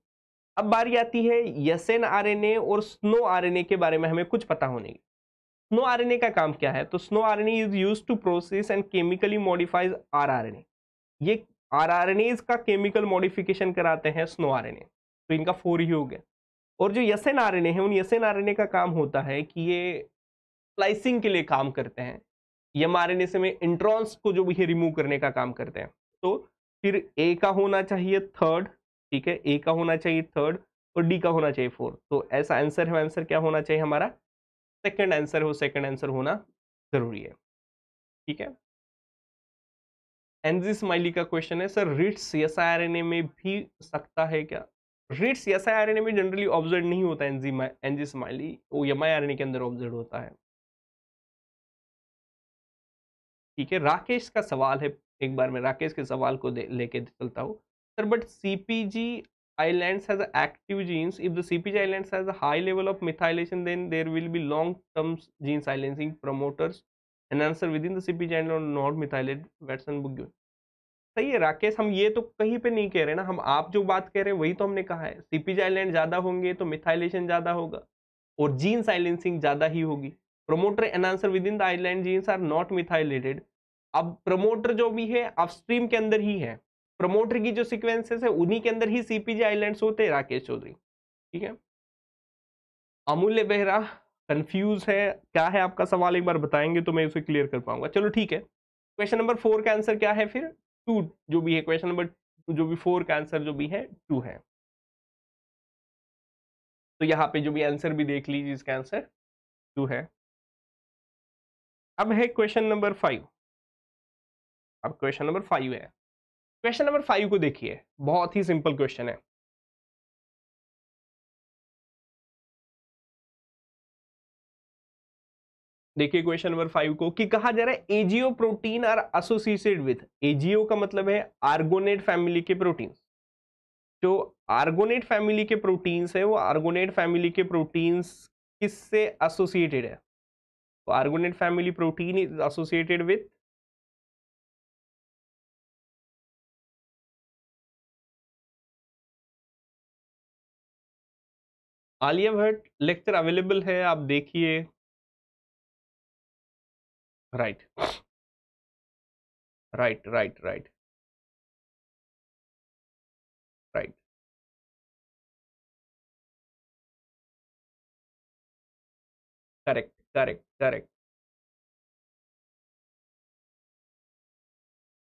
अब बारी आती है यसेन आरएनए और स्नो आरएनए के बारे में हमें कुछ पता होने की स्नो आरएनए का काम क्या है तो sno RNA is use to process and chemically modifies rRNA ये आरआरएनएज का केमिकल मॉडिफिकेशन कराते हैं स्नो आरएनए तो इनका फोर ही हो गया और जो S N R N A है उन S N R N A का काम होता है कि ये स्लाइसिंग के लिए काम करते हैं यम आर एन ए से में इंट्रॉन्स को जो भी रिमूव करने का काम करते हैं तो फिर ए का होना चाहिए थर्ड ठीक है ए का होना चाहिए थर्ड और डी का होना चाहिए फोर्थ तो ऐसा आंसर है आंसर क्या होना चाहिए हमारा सेकंड आंसर हो सेकंड आंसर होना जरूरी है ठीक है एनजी स्माइली का क्वेश्चन है सर रिट्स एस में भी सकता है क्या रिट्स एस में जनरली ऑब्जर्व नहीं होता एनजी एनजी स्माइली वो एम आई के अंदर ऑब्जर्व होता है ठीक है राकेश का सवाल है एक बार मैं राकेश के सवाल को लेके चलता हूँ sir but CPG islands has active genes if the cpg islands has a high level of methylation then there will be long term gene silencing promoters and answer within the cpg island or not methylated watson book given सही है राकेश हम ये तो कहीं पे नहीं कह रहे ना हम आप जो बात कह रहे हैं वही तो हमने कहा है सीपीज आइलैंड ज्यादा होंगे तो मिथाइलेशन ज्यादा होगा और जीन साइलेंसिंग ज्यादा ही होगी promoter enhancer within the island genes are not methylated अब प्रमोटर जो भी है अपस्ट्रीम के अंदर ही है प्रमोटर की जो सिक्वेंसेस है उन्हीं के अंदर ही सीपीजी आइलैंड्स होते हैं राकेश चौधरी ठीक है अमूल्य बेहरा कंफ्यूज है क्या है आपका सवाल एक बार बताएंगे तो मैं उसे क्लियर कर पाऊंगा चलो ठीक है क्वेश्चन नंबर फोर का आंसर क्या है फिर टू जो भी है क्वेश्चन नंबर जो भी फोर का आंसर जो भी है टू है तो यहाँ पे जो भी आंसर भी देख लीजिए इसका आंसर टू है अब है क्वेश्चन नंबर फाइव अब क्वेश्चन नंबर फाइव है क्वेश्चन नंबर फाइव को देखिए बहुत ही सिंपल क्वेश्चन है देखिए क्वेश्चन नंबर फाइव को कि कहा जा रहा है AGO protein are associated with AGO का मतलब है आर्गोनेट फैमिली के प्रोटीन जो आर्गोनेट फैमिली के प्रोटीन्स है वो आर्गोनेट फैमिली के प्रोटीन्स किससे एसोसिएटेड है तो argonaute family protein is associated with Alia Bhatt lecture available है आप देखिए right right right right right correct correct correct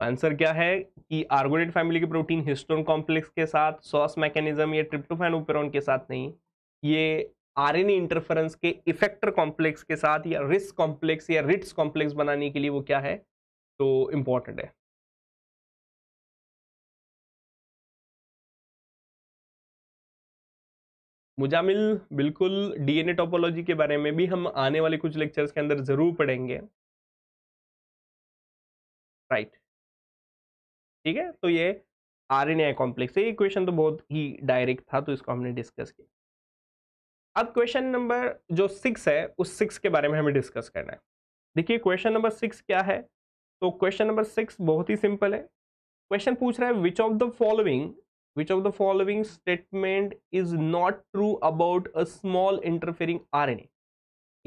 answer क्या है कि आर्गोनेट फैमिली के प्रोटीन हिस्टोन कॉम्प्लेक्स के साथ सॉस मैकेनिज्म या ट्रिप्टोफैन ओपेरॉन के साथ नहीं ये आरएनए इंटरफेरेंस के इफेक्टर कॉम्प्लेक्स के साथ या रिस्क कॉम्प्लेक्स या रिट्स कॉम्प्लेक्स बनाने के लिए वो क्या है तो इंपॉर्टेंट है मुजामिल बिल्कुल डीएनए टोपोलॉजी के बारे में भी हम आने वाले कुछ लेक्चर्स के अंदर ज़रूर पढ़ेंगे राइट right. ठीक है तो ये आर एन ए कॉम्प्लेक्स ये क्वेश्चन तो बहुत ही डायरेक्ट था तो इसको हमने डिस्कस किया अब क्वेश्चन नंबर जो सिक्स है उस सिक्स के बारे में हमें डिस्कस करना है देखिए क्वेश्चन नंबर सिक्स क्या है तो क्वेश्चन नंबर सिक्स बहुत ही सिंपल है क्वेश्चन पूछ रहा है which of the following which of the following statement is not true about a small interfering RNA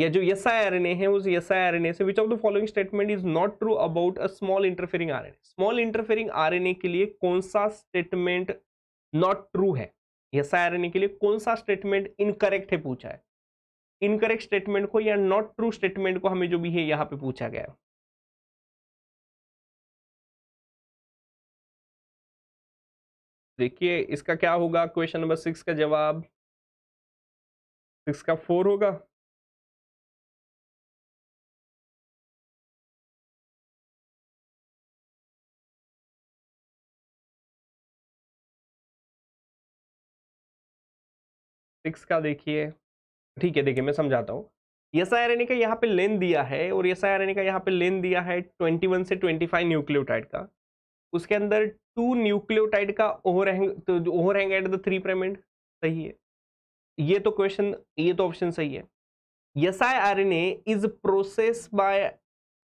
या जो S I R N A है उस S I R N A से which of the following statement is not true about a small interfering R N A small interfering R N A के लिए कौन सा statement not true है S I R के लिए कौन सा स्टेटमेंट इनकरेक्ट है पूछा है इनकरेक्ट स्टेटमेंट को या नॉट ट्रू स्टेटमेंट को हमें जो भी है यहाँ पे पूछा गया देखिए इसका क्या होगा क्वेश्चन नंबर सिक्स का जवाब सिक्स का फोर होगा सिक्स का देखिए ठीक है देखिए मैं समझाता हूँ S I R N A का यहाँ पे लेन दिया है और S I R N A का यहाँ पे लेन दिया है ट्वेंटी वन से ट्वेंटी फाइव न्यूक्लियोटाइड का उसके अंदर टू न्यूक्लियोटाइड का हैंग तो hang at the three prime end सही है ये तो क्वेश्चन ये तो ऑप्शन सही है S I R N A is process by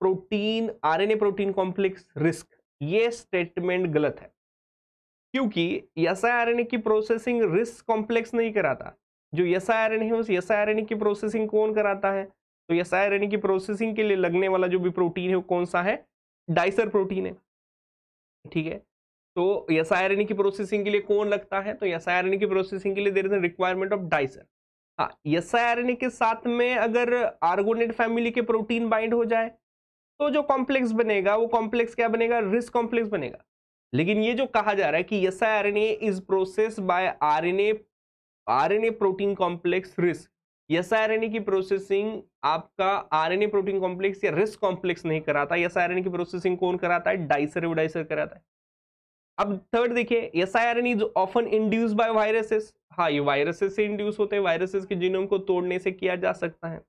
protein R N A protein complex RISC ये स्टेटमेंट गलत है क्योंकि S I R N A की प्रोसेसिंग रिस्क कॉम्प्लेक्स नहीं कराता जो यस आयरन है उस यस आयरन की प्रोसेसिंग कौन कराता है तो यस आयरन की प्रोसेसिंग के लिए लगने वाला जो भी प्रोटीन है वो कौन सा है डाइसर प्रोटीन है ठीक है तो यस आयरन की प्रोसेसिंग के लिए कौन लगता है तो यस आयरन की प्रोसेसिंग के लिए there is requirement of dicer हाँ यस आयरन के साथ में अगर आर्गोनेट फैमिली के प्रोटीन बाइंड हो जाए तो जो कॉम्प्लेक्स बनेगा वो कॉम्प्लेक्स क्या बनेगा रिस्क कॉम्प्लेक्स बनेगा लेकिन ये जो कहा जा रहा है कि S R N is process by R N A RNA protein complex RISC S RNA की प्रोसेसिंग आपका आरएनए प्रोटीन कॉम्प्लेक्स या रिस्क कॉम्प्लेक्स नहीं कराता यस आरएनए की प्रोसेसिंग कौन कराता है डाइसर डाइसर कराता है अब थर्ड देखिए S I R N is often induce by viruses हाँ ये वायरसेस से इंड्यूस होते हैं वायरसेस के जीनोम को तोड़ने से किया जा सकता है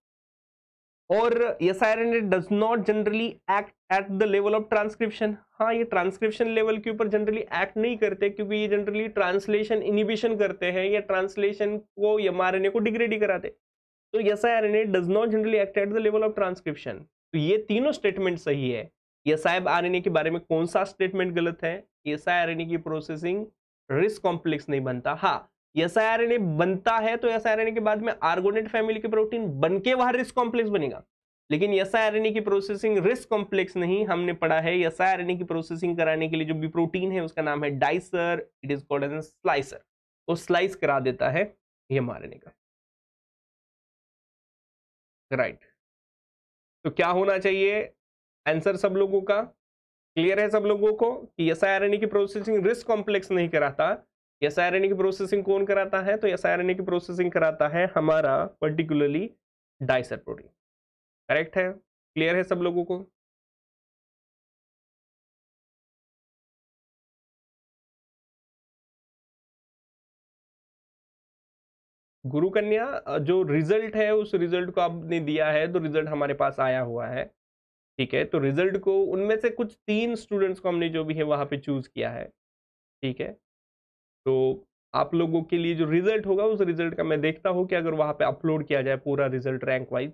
और S I R N A does not generally act at the level of transcription हाँ ये ट्रांसक्रिप्शन लेवल के ऊपर जनरली एक्ट नहीं करते क्योंकि ये जनरली ट्रांसलेशन इनिबिशन करते हैं या ट्रांसलेशन को एम आर एन ए को डिग्रेड ही कराते तो S I R N A does not generally act at the level of transcription तो ये तीनों स्टेटमेंट सही है S I R N A के बारे में कौन सा स्टेटमेंट गलत है S I R N A की प्रोसेसिंग रिस्क कॉम्प्लेक्स नहीं बनता हाँ एसआईआरएनए बनता है तो एसआईआरएनए के बाद में आर्गोनेट फैमिली के प्रोटीन बन के वहां रिस्क कॉम्प्लेक्स बनेगा लेकिन एसआईआरएनए की प्रोसेसिंग रिस्क कॉम्प्लेक्स नहीं हमने पढ़ा है एसआईआरएनए की प्रोसेसिंग कराने के लिए जो भी प्रोटीन है उसका नाम है dicer it is called as slicer वो तो स्लाइस करा देता है ये मारने का राइट right. तो क्या होना चाहिए आंसर सब लोगों का क्लियर है सब लोगों को कि एसआईआरएनए की प्रोसेसिंग रिस्क कॉम्प्लेक्स नहीं कराता एस की प्रोसेसिंग कौन कराता है तो एस की प्रोसेसिंग कराता है हमारा पर्टिकुलरली डाइसर प्रोटीन करेक्ट है क्लियर है सब लोगों को गुरु कन्या जो रिजल्ट है उस रिजल्ट को आपने दिया है तो रिजल्ट हमारे पास आया हुआ है ठीक है तो रिजल्ट को उनमें से कुछ तीन स्टूडेंट्स को हमने जो भी है वहां पे चूज किया है ठीक है तो आप लोगों के लिए जो रिजल्ट होगा उस रिजल्ट का मैं देखता हूँ कि अगर वहाँ पे अपलोड किया जाए पूरा रिजल्ट रैंक वाइज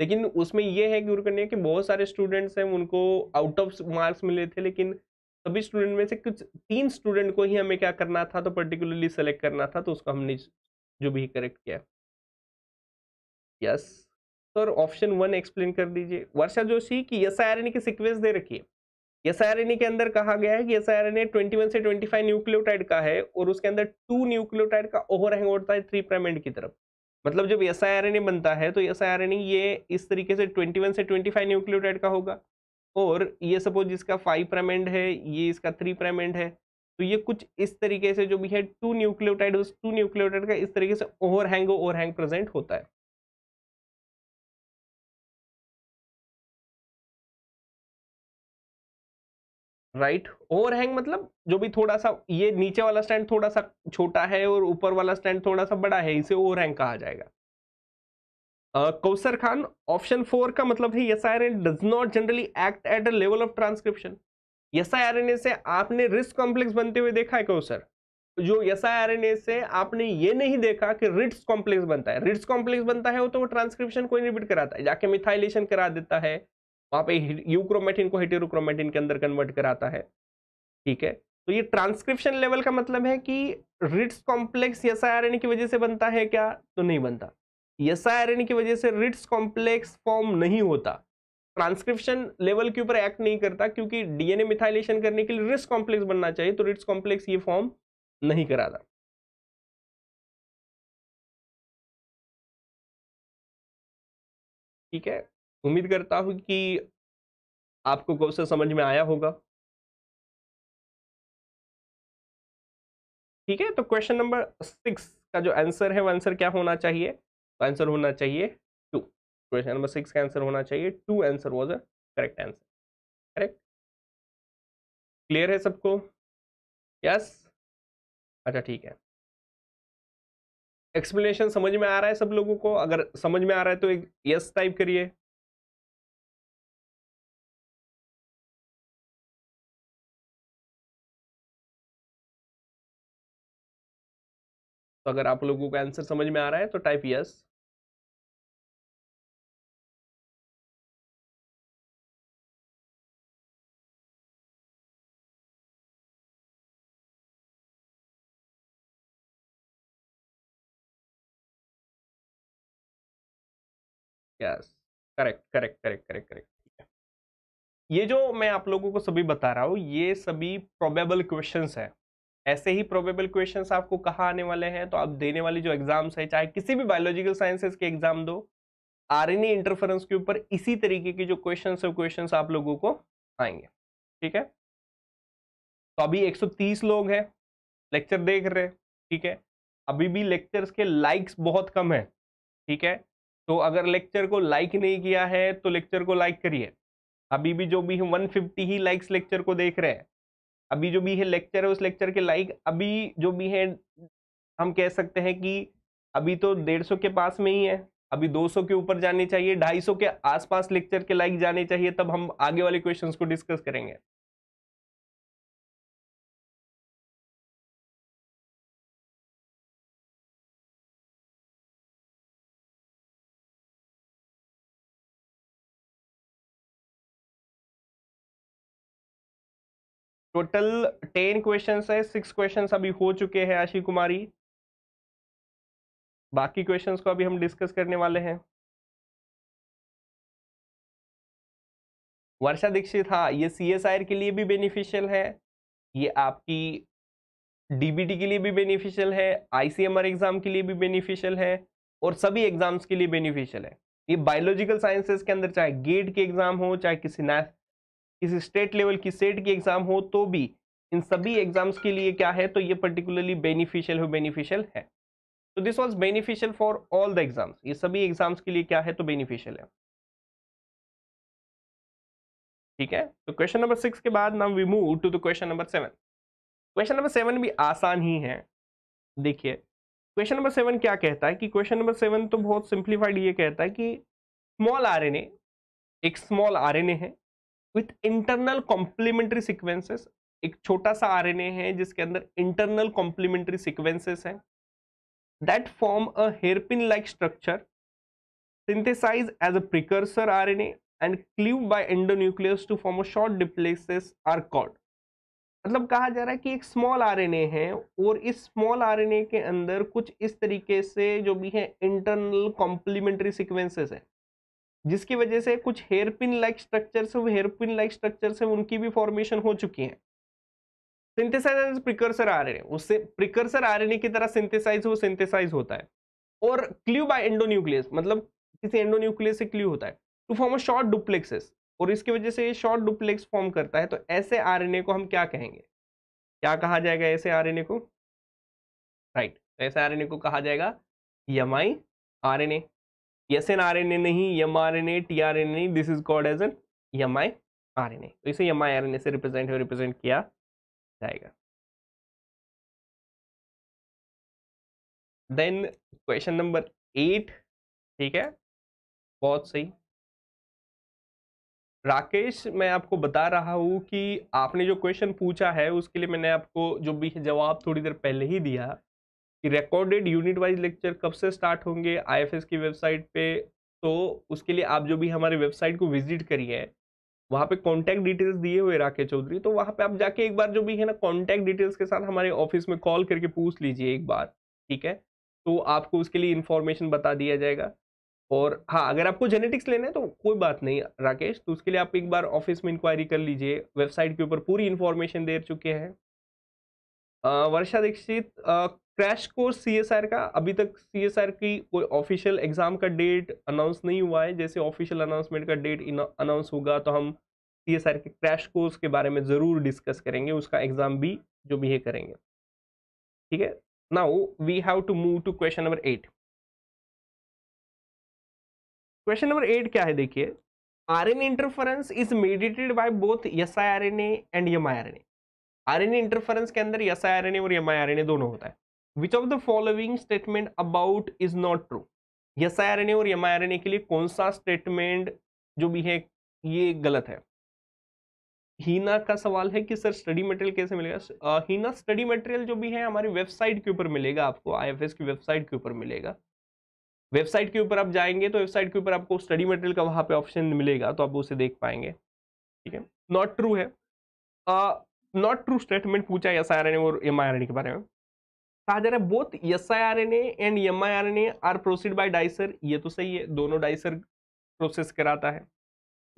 लेकिन उसमें यह है गुरु कन्या कि बहुत सारे स्टूडेंट्स हैं उनको आउट ऑफ मार्क्स मिले थे लेकिन सभी स्टूडेंट में से कुछ तीन स्टूडेंट को ही हमें क्या करना था तो पर्टिकुलरली सेलेक्ट करना था तो उसको हमने जो भी करेक्ट किया yes sir option one explain कर दीजिए वर्षा जोशी की यस आई आर एन की सिक्वेंस दे रखी है एस के अंदर कहा गया है कि एस आई ए ट्वेंटी से 25 न्यूक्लियोटाइड का है और उसके अंदर टू न्यूक्लियोटाइड का ओवरहैंग होता है थ्री एंड की तरफ मतलब जब एस आई बनता है तो एस आई ये इस तरीके से 21 से 25 न्यूक्लियोटाइड का होगा और ये सपोज इसका फाइव एंड है ये इसका थ्री एंड है तो ये कुछ इस तरीके से जो भी है टू न्यूक्लियोटाइड उस टू न्यूक्लियोटाइड का इस तरीके से ओवरहैंग ओवरहैंग प्रेजेंट होता है राइट ओवरहैंग मतलब जो भी थोड़ा सा ये नीचे वाला स्टैंड थोड़ा सा छोटा है और ऊपर वाला स्टैंड थोड़ा सा बड़ा है इसे ओवरहैंग कहा जाएगा कौसर खान ऑप्शन फोर का मतलब है S I does not generally act at a level of transcription S I से आपने रिस्क कॉम्प्लेक्स बनते हुए देखा है कौसर जो यस आई से आपने ये नहीं देखा कि रिट्स कॉम्प्लेक्स बनता है रिट्स कॉम्प्लेक्स बनता है वो तो वो ट्रांसक्रिप्शन को इनहिबिट कराता है जाके मिथाइलेशन करा देता है वहां पे यूक्रोमेटिन को हेटेरोक्रोमेटिन के अंदर कन्वर्ट कराता है ठीक है तो ये ट्रांसक्रिप्शन लेवल का मतलब है कि रिट्स कॉम्प्लेक्स एस की वजह से बनता है क्या तो नहीं बनता एस की वजह से रिट्स कॉम्प्लेक्स फॉर्म नहीं होता ट्रांसक्रिप्शन लेवल के ऊपर एक्ट नहीं करता क्योंकि डीएनए मिथाइलेशन करने के लिए रिट्स कॉम्प्लेक्स बनना चाहिए तो रिट्स कॉम्प्लेक्स ये फॉर्म नहीं कराता ठीक है उम्मीद करता हूं कि आपको क्वेश्चन समझ में आया होगा ठीक है तो क्वेश्चन नंबर सिक्स का जो आंसर है वो आंसर क्या होना चाहिए तो आंसर होना चाहिए टू क्वेश्चन नंबर सिक्स का आंसर होना चाहिए two answer was a correct answer correct clear है सबको यस अच्छा ठीक है एक्सप्लेनेशन समझ में आ रहा है सब लोगों को अगर समझ में आ रहा है तो एक यस टाइप करिए तो अगर आप लोगों को आंसर समझ में आ रहा है तो type yes yes correct correct correct correct correct ये जो मैं आप लोगों को सभी बता रहा हूँ ये सभी प्रोबेबल क्वेश्चंस है ऐसे ही प्रोबेबल क्वेश्चन आपको कहाँ आने वाले हैं तो आप देने वाले जो एग्जाम्स है चाहे किसी भी बायोलॉजिकल साइंसेस के एग्जाम दो आर एन इंटरफेरेंस के ऊपर इसी तरीके के जो क्वेश्चन है क्वेश्चन आप लोगों को आएंगे ठीक है तो अभी 130 लोग हैं लेक्चर देख रहे ठीक है अभी भी लेक्चर्स के लाइक्स बहुत कम है ठीक है तो अगर लेक्चर को लाइक नहीं किया है तो लेक्चर को लाइक करिए अभी भी जो भी 150 ही लाइक्स लेक्चर को देख रहे हैं अभी जो भी है लेक्चर है उस लेक्चर के लाइक अभी जो भी है हम कह सकते हैं कि अभी तो डेढ़ सौ के पास में ही है अभी दो सौ के ऊपर जाने चाहिए ढाई सौ के आसपास लेक्चर के लाइक जाने चाहिए तब हम आगे वाले क्वेश्चंस को डिस्कस करेंगे टोटल टेन क्वेश्चन है सिक्स क्वेश्चन अभी हो चुके हैं आशी कुमारी बाकी क्वेश्चंस को अभी हम डिस्कस करने वाले हैं वर्षा दीक्षित हाँ ये सी के लिए भी बेनिफिशियल है ये आपकी डीबीटी के लिए भी बेनिफिशियल है आईसीएमआर एग्जाम के लिए भी बेनिफिशियल है और सभी एग्जाम्स के लिए बेनिफिशियल है ये बायोलॉजिकल साइंसेस के अंदर चाहे गेट के एग्जाम हो चाहे किसी किसी स्टेट लेवल की सेट की एग्जाम हो तो भी इन सभी एग्जाम्स के लिए क्या है तो ये पर्टिकुलरली बेनिफिशियल हो बेनिफिशियल है तो this was beneficial for all the exams ये सभी एग्जाम्स के लिए क्या है तो बेनिफिशियल है ठीक है तो क्वेश्चन नंबर सिक्स के बाद now we move to the question number seven question number seven भी आसान ही है देखिए क्वेश्चन नंबर सेवन क्या कहता है कि क्वेश्चन नंबर सेवन तो बहुत सिंप्लीफाइड ये कहता है कि स्मॉल आर एक स्मॉल आर है विथ इंटरनल कॉम्प्लीमेंट्री सिक्वेंसेस एक छोटा सा आरएनए है जिसके अंदर इंटरनल कॉम्प्लीमेंट्री सिक्वेंसेस है that form a hairpin like structure synthesize as R N and and cleaved by endonucleus to form a short duplexes R code मतलब कहा जा रहा है कि एक स्मॉल आरएनए है और इस स्मॉल आरएनए के अंदर कुछ इस तरीके से जो भी है इंटरनल कॉम्प्लीमेंट्री सिक्वेंसेस है जिसकी वजह से कुछ हेयर पिन लाइक स्ट्रक्चर है हेयर पिन लाइक स्ट्रक्चर से उनकी भी फॉर्मेशन हो चुकी है सिंथेसाइज प्रिकर्सर आरएनए उससे प्रिकर्सर आरएनए की तरह सिंथेसाइज वो सिंथेसाइज होता है और क्ल्यू बाय एंडोन्यूक्लियस मतलब किसी एंडोन्यूक्लियस से क्ल्यू होता है to form a short duplexes और इसकी वजह से ये शॉर्ट डुप्लेक्स फॉर्म करता है तो ऐसे आरएनए को हम क्या कहेंगे क्या कहा जाएगा ऐसे आरएनए को राइट right. तो ऐसे आरएनए को कहा जाएगा यमाई e RNA S N R N A नहीं M R N A T R N A नहीं this is called as an M I R N A तो इसे M I R N A से represent है represent किया जाएगा then question number eight ठीक है बहुत सही राकेश मैं आपको बता रहा हूँ कि आपने जो क्वेश्चन पूछा है उसके लिए मैंने आपको जो भी जवाब थोड़ी देर पहले ही दिया कि रिकॉर्डेड यूनिट वाइज लेक्चर कब से स्टार्ट होंगे आईएफएस की वेबसाइट पे तो उसके लिए आप जो भी हमारे वेबसाइट को विजिट करिए वहाँ पे कॉन्टैक्ट डिटेल्स दिए हुए राके चौधरी तो वहाँ पे आप जाके एक बार जो भी है ना कॉन्टैक्ट डिटेल्स के साथ हमारे ऑफिस में कॉल करके पूछ लीजिए एक बार ठीक है तो आपको उसके लिए इन्फॉर्मेशन बता दिया जाएगा और हाँ अगर आपको जेनेटिक्स लेना है तो कोई बात नहीं राकेश तो उसके लिए आप एक बार ऑफिस में इंक्वायरी कर लीजिए वेबसाइट के ऊपर पूरी इन्फॉर्मेशन दे चुके हैं Varsha Dixit crash course R का अभी तक आर की कोई ऑफिशियल एग्जाम का डेट अनाउंस नहीं हुआ है जैसे ऑफिशियल अनाउंसमेंट का डेट अनाउंस होगा तो हम आर के क्रैश कोर्स के बारे में ज़रूर डिस्कस करेंगे उसका एग्जाम भी जो भी है करेंगे ठीक है now we have to move to question number eight question number eight क्या है देखिए RNA interference is mediated by both siRNA and miRNA RNA interference के अंदर एस आई और एम आई दोनों होता है which of the following statement about is not true S और एम आई के लिए कौन सा स्टेटमेंट जो भी है ये गलत है हीना का सवाल है कि सर स्टडी मटेरियल कैसे मिलेगा हीना स्टडी मटेरियल जो भी है हमारी वेबसाइट के ऊपर मिलेगा आपको आईएफएस की वेबसाइट के ऊपर मिलेगा वेबसाइट के ऊपर आप जाएंगे तो वेबसाइट के ऊपर आपको स्टडी मटेरियल का वहाँ पे ऑप्शन मिलेगा तो आप उसे देख पाएंगे ठीक है नॉट ट्रू है नॉट ट्रू स्टेटमेंट पूछा S I R N A और एम आई आर एन के बारे में कहा जा रहा है both S I R N A and M I R N A are proceed by Dicer ये तो सही है दोनों डाइसर प्रोसेस कराता है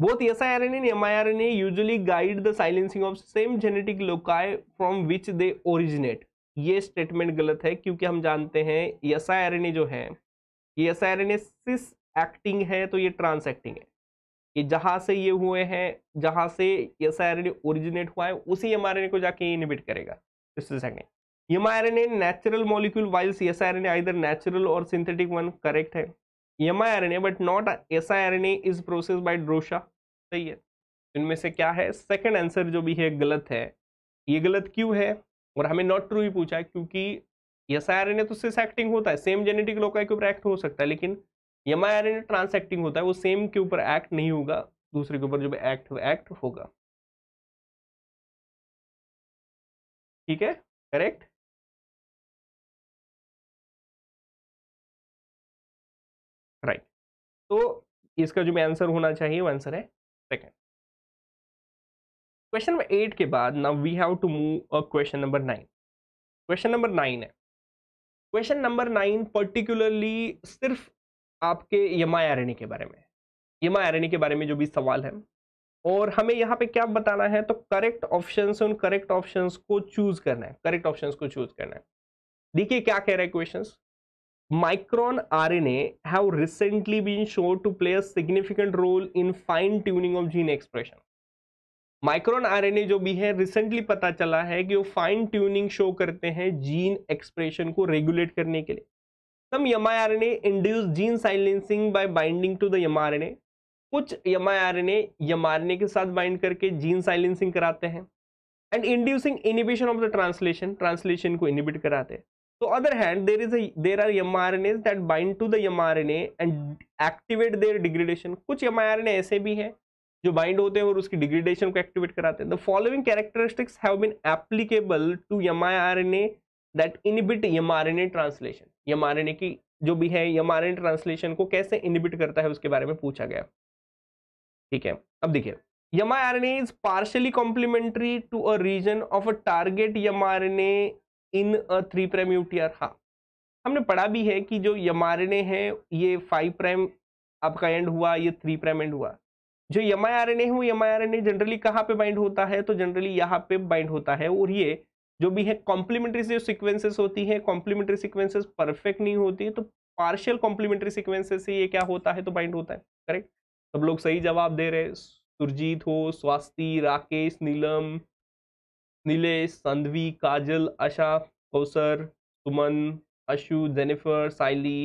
both S I R N and M I R N A usually guide the silencing of same genetic loci from which they originate ये statement गलत है क्योंकि हम जानते हैं S I R N A जो है S I R N A cis acting है तो ये ट्रांस एक्टिंग है कि जहां से ये हुए हैं जहां से एस आई ओरिजिनेट हुआ है उसी एम को जाके इनिबिट करेगा इस second M I natural molecule whiles S R I either natural और सिंथेटिक वन करेक्ट है M I R N A but not S I R N is process by Drosha सही है इनमें से क्या है सेकेंड आंसर जो भी है गलत है ये गलत क्यों है और हमें नॉट ट्रू ही पूछा है क्योंकि S I R N A तो सिस एक्टिंग होता है सेम जेनेटिक लोकाई के ऊपर एक्ट हो सकता है लेकिन M I R N acting होता है वो सेम के ऊपर एक्ट नहीं होगा दूसरे के ऊपर जब एक्ट एक्ट होगा ठीक है करेक्ट राइट right. तो इसका जो भी आंसर होना चाहिए वो आंसर है सेकंड क्वेश्चन नंबर एट के बाद now we have to move a question number nine question number nine है क्वेश्चन नंबर नाइन पर्टिकुलरली सिर्फ आपके यमा आर के बारे में यमा आर के बारे में जो भी सवाल है और हमें यहाँ पे क्या बताना है तो करेक्ट ऑप्शन उन करेक्ट ऑप्शन को चूज करना है करेक्ट ऑप्शन को चूज करना है देखिए क्या कह रहा है question R N have recently been shown to play a significant role in fine tuning of gene expression micron RNA जो भी है रिसेंटली पता चला है कि वो फाइन ट्यूनिंग शो करते हैं जीन एक्सप्रेशन को रेगुलेट करने के लिए some I R N A induce gene silencing by binding to the binding R N A कुछ I R R N A N A के साथ बाइंड करके जीन साइलेंसिंग कराते हैं and inducing inhibition of the translation translation को inhibit कराते हैं तो other hand there is there are M R N as that bind to the M R N A and activate their degradation कुछ M R N A ऐसे भी हैं जो bind होते हैं और उसकी डिग्रेडेशन को एक्टिवेट कराते हैं the following characteristics have been applicable to M I R N A that inhibit यमारने ट्रांसलेशन यमारने की जो भी है यमारने ट्रांसलेशन को कैसे इनिबिट करता है उसके बारे में पूछा गया ठीक है अब देखिए यमा is partially complementary to a region of a target यमा in a three prime UTR हा हमने पढ़ा भी है कि जो यमारने है ये फाइव प्राइम आपका एंड हुआ ये थ्री प्राइम एंड हुआ जो यमा आर है वो यमा जनरली कहाँ पे बाइंड होता है तो जनरली यहाँ पे बाइंड होता है और ये जो भी है कॉम्प्लीमेंट्री जो सिक्वेंसेस होती है कॉम्प्लीमेंट्री सिक्वेंसेस परफेक्ट नहीं होती है तो पार्शियल कॉम्प्लीमेंट्री सिक्वेंसेस से ये क्या होता है तो बाइंड होता है करेक्ट सब लोग सही जवाब दे रहे सुरजीत हो स्वास्ति राकेश नीलम नीलेश संधवी काजल आशा कौसर सुमन अशु जेनिफर साइली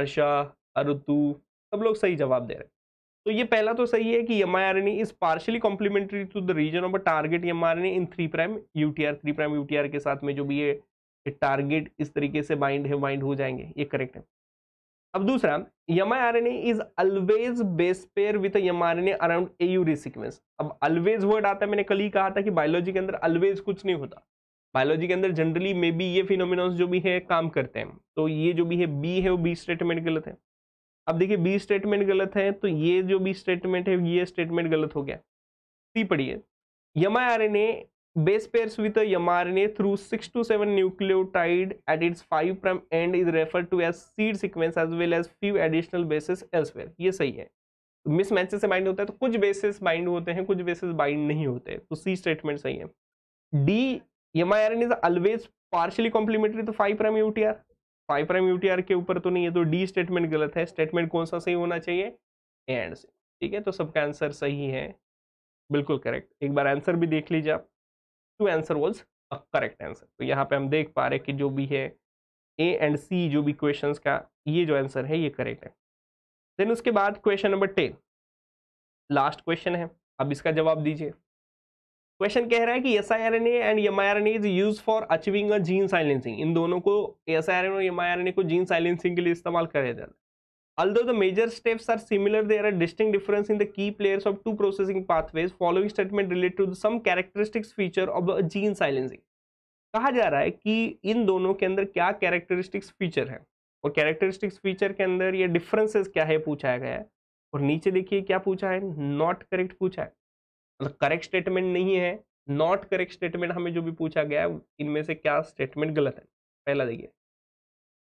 अर्षा अरुतु सब लोग सही जवाब दे रहे तो ये पहला तो सही है कि M I R N is partially complementary to the region of a target M R N in three prime U T R three prime U T R के साथ में जो भी ये टारगेट इस तरीके से बाइंड है बाइंड हो जाएंगे ये करेक्ट है अब दूसरा M I R N is always base pair with M R N around A U rich sequence अब अलवेज वर्ड आता है मैंने कल ही कहा था कि बायोलॉजी के अंदर अलवेज कुछ नहीं होता बायोलॉजी के अंदर जनरली मे बी ये फिनोमिनॉन्स जो भी है काम करते हैं तो ये जो भी है बी है वो बी स्टेटमेंट गलत है अब देखिए बी स्टेटमेंट गलत है तो ये जो बी स्टेटमेंट है ये स्टेटमेंट गलत हो गया सी पढ़िए यमा R N A base pairs with a mRNA through 6 to 7 nucleotide at its 5 prime end is referred as as seed sequence as well as few additional bases elsewhere ये सही है तो मिस मैचेस से bind होता है तो कुछ basis bind होते हैं कुछ बेसिस बाइंड नहीं होते तो सी स्टेटमेंट सही है D M R N is always partially complementary to five prime UTR five prime UTR के ऊपर तो नहीं है तो डी स्टेटमेंट गलत है स्टेटमेंट कौन सा सही होना चाहिए एंड से ठीक है तो सबका आंसर सही है बिल्कुल करेक्ट एक बार आंसर भी देख लीजिए आप टू तो answer was a correct answer तो यहाँ पे हम देख पा रहे कि जो भी है ए एंड सी जो भी क्वेश्चन का ये जो आंसर है ये करेक्ट है देन उसके बाद question number ten last question है अब इसका जवाब दीजिए क्वेश्चन कह रहा है कि S I R N and M I R N is use for achieving a gene silencing in दोनों को एस आई आर एन और M I R N A को जीन साइलेंसिंग के लिए इस्तेमाल करे जाता है although the major steps are are there are distinct difference in the key players of two processing pathways following statement relate to some characteristics feature of a gene silencing कहा जा रहा है कि इन दोनों के अंदर क्या कैरेक्टरिस्टिक्स फीचर है और कैरेक्टरिस्टिक्स फीचर के अंदर ये डिफरेंसेस क्या है पूछा गया है और नीचे देखिए क्या पूछा है नॉट करेक्ट पूछा है मतलब करेक्ट स्टेटमेंट नहीं है नॉट करेक्ट स्टेटमेंट हमें जो भी पूछा गया है इनमें से क्या स्टेटमेंट गलत है पहला देखिए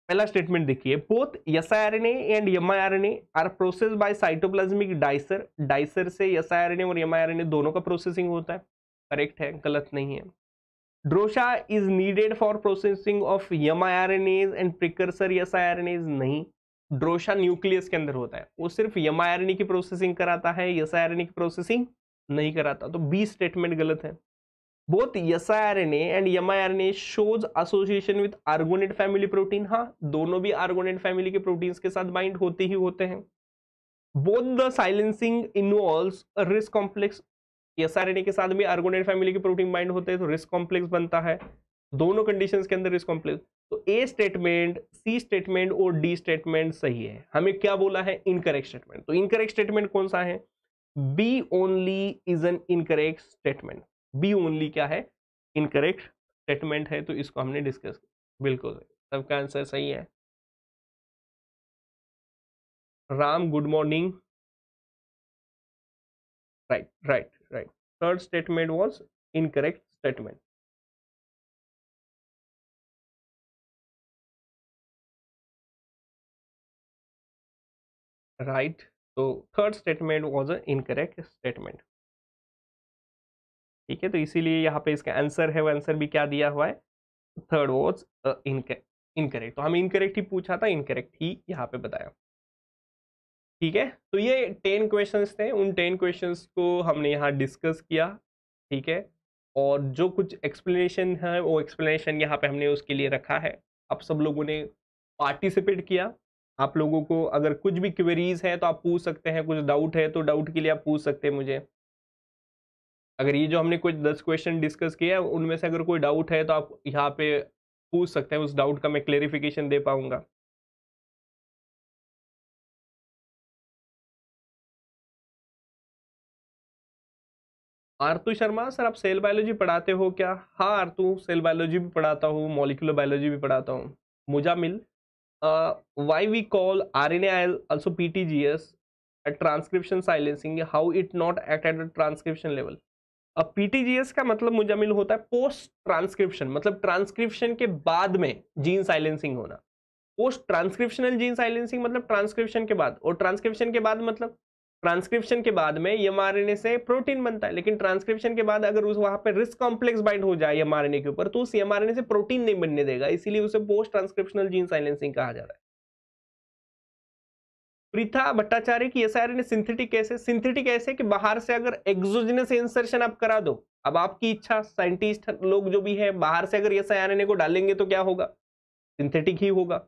पहला स्टेटमेंट देखिए both siRNA and miRNA are process by cytoplasmic Dicer Dicer से यसाआरएनए और एमआईआरएनए दोनों का प्रोसेसिंग होता है करेक्ट है गलत नहीं है Drosha is needed for processing of miRNAs and precursor siRNAs नहीं ड्रोशा न्यूक्लियस के अंदर होता है वो सिर्फ एमआईआरएनए की प्रोसेसिंग कराता है यसाआरएनए की प्रोसेसिंग नहीं कराता तो बी स्टेटमेंट गलत है both siRNA and miRNA shows association with Argonaute family protein हाँ दोनों भी आर्गोनेट फैमिली के प्रोटीन के साथ बाइंड होते ही होते हैं both the silencing involve RISC complex siRNA के साथ भी आर्गोनेट फैमिली के प्रोटीन बाइंड होते हैं तो रिस्क कॉम्प्लेक्स बनता है दोनों कंडीशन के अंदर रिस्क कॉम्प्लेक्स तो ए स्टेटमेंट सी स्टेटमेंट और डी स्टेटमेंट सही है हमें क्या बोला है इनकरेक्ट स्टेटमेंट तो इनकरेक्ट स्टेटमेंट कौन सा है B only is an incorrect statement B only क्या है इनकरेक्ट स्टेटमेंट है तो इसको हमने डिस्कस किया बिल्कुल सबका आंसर सही है Ram good morning right right right third statement was incorrect statement right तो third statement was a incorrect statement ठीक है तो इसीलिए यहाँ पे इसका आंसर है वो आंसर भी क्या दिया हुआ है थर्ड वॉज इनकरेक्ट तो हमें इनकरेक्ट ही पूछा था इनकरेक्ट ही यहाँ पे बताया ठीक है तो ये टेन क्वेश्चंस थे उन टेन क्वेश्चंस को हमने यहाँ डिस्कस किया ठीक है और जो कुछ एक्सप्लेनेशन है वो एक्सप्लेनेशन यहाँ पे हमने उसके लिए रखा है अब सब लोगों ने पार्टिसिपेट किया आप लोगों को अगर कुछ भी क्वेरीज है तो आप पूछ सकते हैं कुछ डाउट है तो डाउट के लिए आप पूछ सकते हैं मुझे अगर ये जो हमने कुछ दस क्वेश्चन डिस्कस किया है उनमें से अगर कोई डाउट है तो आप यहाँ पे पूछ सकते हैं उस डाउट का मैं क्लेरिफिकेशन दे पाऊंगा आरतू शर्मा सर आप सेल बायोलॉजी पढ़ाते हो क्या हाँ आरतू सेल बायोलॉजी भी पढ़ाता हूँ मॉलिकुलर बायोलॉजी भी पढ़ाता हूँ Muzamil uh, why we call RNA also PTGS a transcription silencing how it not act at a transcription level अब PTGS का मतलब मुजामिल होता है पोस्ट ट्रांसक्रिप्शन मतलब ट्रांसक्रिप्शन के बाद में जीन साइलेंसिंग होना पोस्ट ट्रांसक्रिप्शनल जीन साइलेंसिंग मतलब ट्रांसक्रिप्शन के बाद और ट्रांसक्रिप्शन के बाद मतलब ट्रांसक्रिप्शन के बाद में एम एमआरएनए से प्रोटीन बनता है लेकिन ट्रांसक्रिप्शन के बाद अगर उस वहां पर रिस्क कॉम्प्लेक्स बाइंड हो जाए एमआरएनए के ऊपर तो उस एमआरएनए से प्रोटीन नहीं बनने देगा इसीलिए उसे पोस्ट ट्रांसक्रिप्शनल जीन साइलेंसिंग कहा जा रहा है प्रीथा भट्टाचार्य की S R N A synthetic कैसे सिंथेटिक ऐसे कि बाहर से अगर एक्सोजिनस इंसर्शन आप करा दो अब आपकी इच्छा साइंटिस्ट लोग जो भी है बाहर से अगर एस आर एन ए को डालेंगे तो क्या होगा सिंथेटिक ही होगा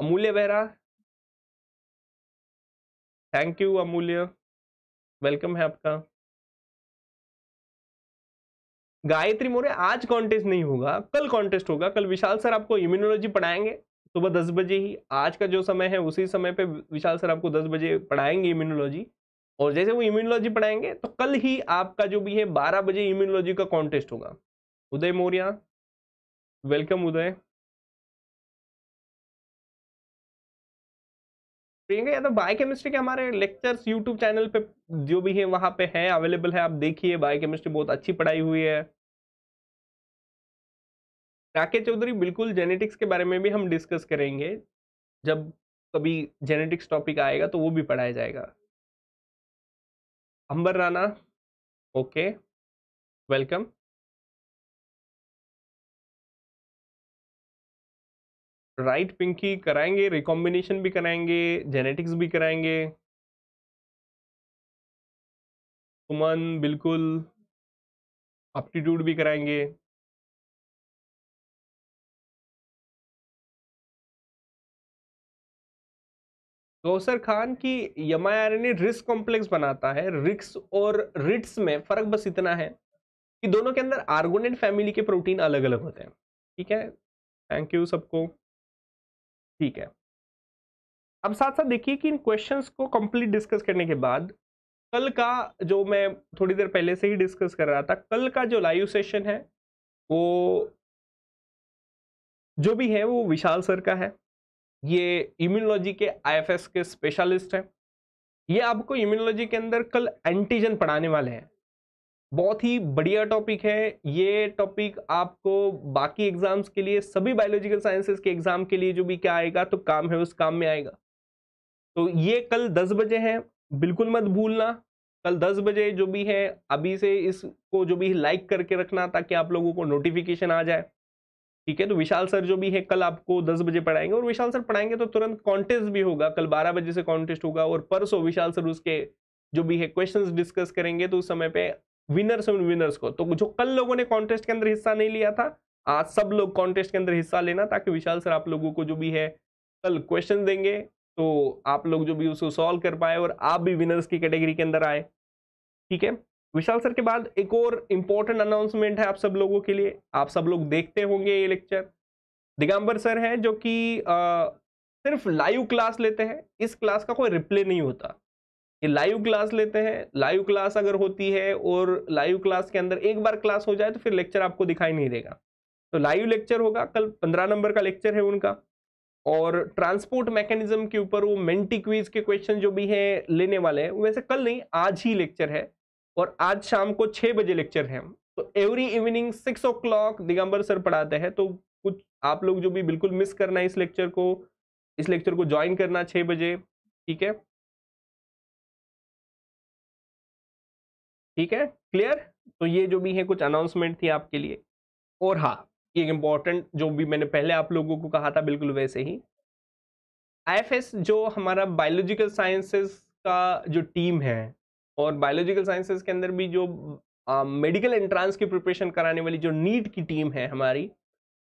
अमूल्य बहरा थैंक यू अमूल्य वेलकम है आपका गायत्री मोरे आज कॉन्टेस्ट नहीं होगा कल कॉन्टेस्ट होगा कल विशाल सर आपको इम्यूनोलॉजी पढ़ाएंगे सुबह दस बजे ही आज का जो समय है उसी समय पे विशाल सर आपको दस बजे पढ़ाएंगे इम्यूनोलॉजी और जैसे वो इम्यूनोलॉजी पढ़ाएंगे तो कल ही आपका जो भी है बारह बजे इम्यूनोलॉजी का कॉन्टेस्ट होगा उदय मौर्या वेलकम उदय ठीक है या तो बायोकेमिस्ट्री के हमारे लेक्चर्स यूट्यूब चैनल पे जो भी है वहाँ पे है अवेलेबल है आप देखिए बायोकेमिस्ट्री बहुत अच्छी पढ़ाई हुई है राकेश चौधरी बिल्कुल जेनेटिक्स के बारे में भी हम डिस्कस करेंगे जब कभी जेनेटिक्स टॉपिक आएगा तो वो भी पढ़ाया जाएगा Amber Rana okay welcome right Pinky कराएंगे रिकॉम्बिनेशन भी कराएंगे जेनेटिक्स भी कराएंगे सुमन बिल्कुल ऑप्टीट्यूड भी कराएंगे गौसर खान की ने रिस्क कॉम्प्लेक्स बनाता है रिक्स और रिट्स में फर्क बस इतना है कि दोनों के अंदर आर्गोनेट फैमिली के प्रोटीन अलग अलग होते हैं ठीक है थैंक यू सबको ठीक है अब साथ साथ देखिए कि इन क्वेश्चंस को कंप्लीट डिस्कस करने के बाद कल का जो मैं थोड़ी देर पहले से ही डिस्कस कर रहा था कल का जो लाइव सेशन है वो जो भी है वो विशाल सर का है ये इम्यूनोलॉजी के आईएफएस के स्पेशलिस्ट हैं ये आपको इम्यूनोलॉजी के अंदर कल एंटीजन पढ़ाने वाले हैं बहुत ही बढ़िया टॉपिक है ये टॉपिक आपको बाकी एग्जाम्स के लिए सभी बायोलॉजिकल साइंसेस के एग्जाम के लिए जो भी क्या आएगा तो काम है उस काम में आएगा तो ये कल दस बजे है बिल्कुल मत भूलना कल दस बजे जो भी है अभी से इसको जो भी लाइक करके रखना ताकि आप लोगों को नोटिफिकेशन आ जाए ठीक है तो विशाल सर जो भी है कल आपको दस बजे पढ़ाएंगे और विशाल सर पढ़ाएंगे तो तुरंत कॉन्टेस्ट भी होगा कल बारह बजे से कॉन्टेस्ट होगा और परसों विशाल सर उसके जो भी है क्वेश्चंस डिस्कस करेंगे तो उस समय पे विनर्स एंड विनर्स को तो जो कल लोगों ने कॉन्टेस्ट के अंदर हिस्सा नहीं लिया था आज सब लोग कॉन्टेस्ट के अंदर हिस्सा लेना ताकि विशाल सर आप लोगों को जो भी है कल क्वेश्चन देंगे तो आप लोग जो भी उसको सॉल्व कर पाए और आप भी विनर्स की कैटेगरी के अंदर आए ठीक है विशाल सर के बाद एक और इम्पोर्टेंट अनाउंसमेंट है आप सब लोगों के लिए आप सब लोग देखते होंगे ये लेक्चर दिगंबर सर हैं जो कि सिर्फ लाइव क्लास लेते हैं इस क्लास का कोई रिप्ले नहीं होता ये लाइव क्लास लेते हैं लाइव क्लास अगर होती है और लाइव क्लास के अंदर एक बार क्लास हो जाए तो फिर लेक्चर आपको दिखाई नहीं देगा तो लाइव लेक्चर होगा कल पंद्रह नंबर का लेक्चर है उनका और ट्रांसपोर्ट मैकेनिज्म के ऊपर वो मेंटी क्वीज के क्वेश्चन जो भी हैं लेने वाले हैं वैसे कल नहीं आज ही लेक्चर है और आज शाम को छः बजे लेक्चर है तो every evening six o'clock Digambar sir पढ़ाते हैं तो कुछ आप लोग जो भी बिल्कुल मिस करना है इस लेक्चर को इस लेक्चर को ज्वाइन करना छः बजे ठीक है ठीक है क्लियर तो ये जो भी है कुछ अनाउंसमेंट थी आपके लिए और हाँ ये इंपॉर्टेंट जो भी मैंने पहले आप लोगों को कहा था बिल्कुल वैसे ही आईएफएस जो हमारा बायोलॉजिकल साइंसेस का जो टीम है और बायोलॉजिकल साइंसेस के अंदर भी जो मेडिकल एंट्रांस की प्रिपरेशन कराने वाली जो नीट की टीम है हमारी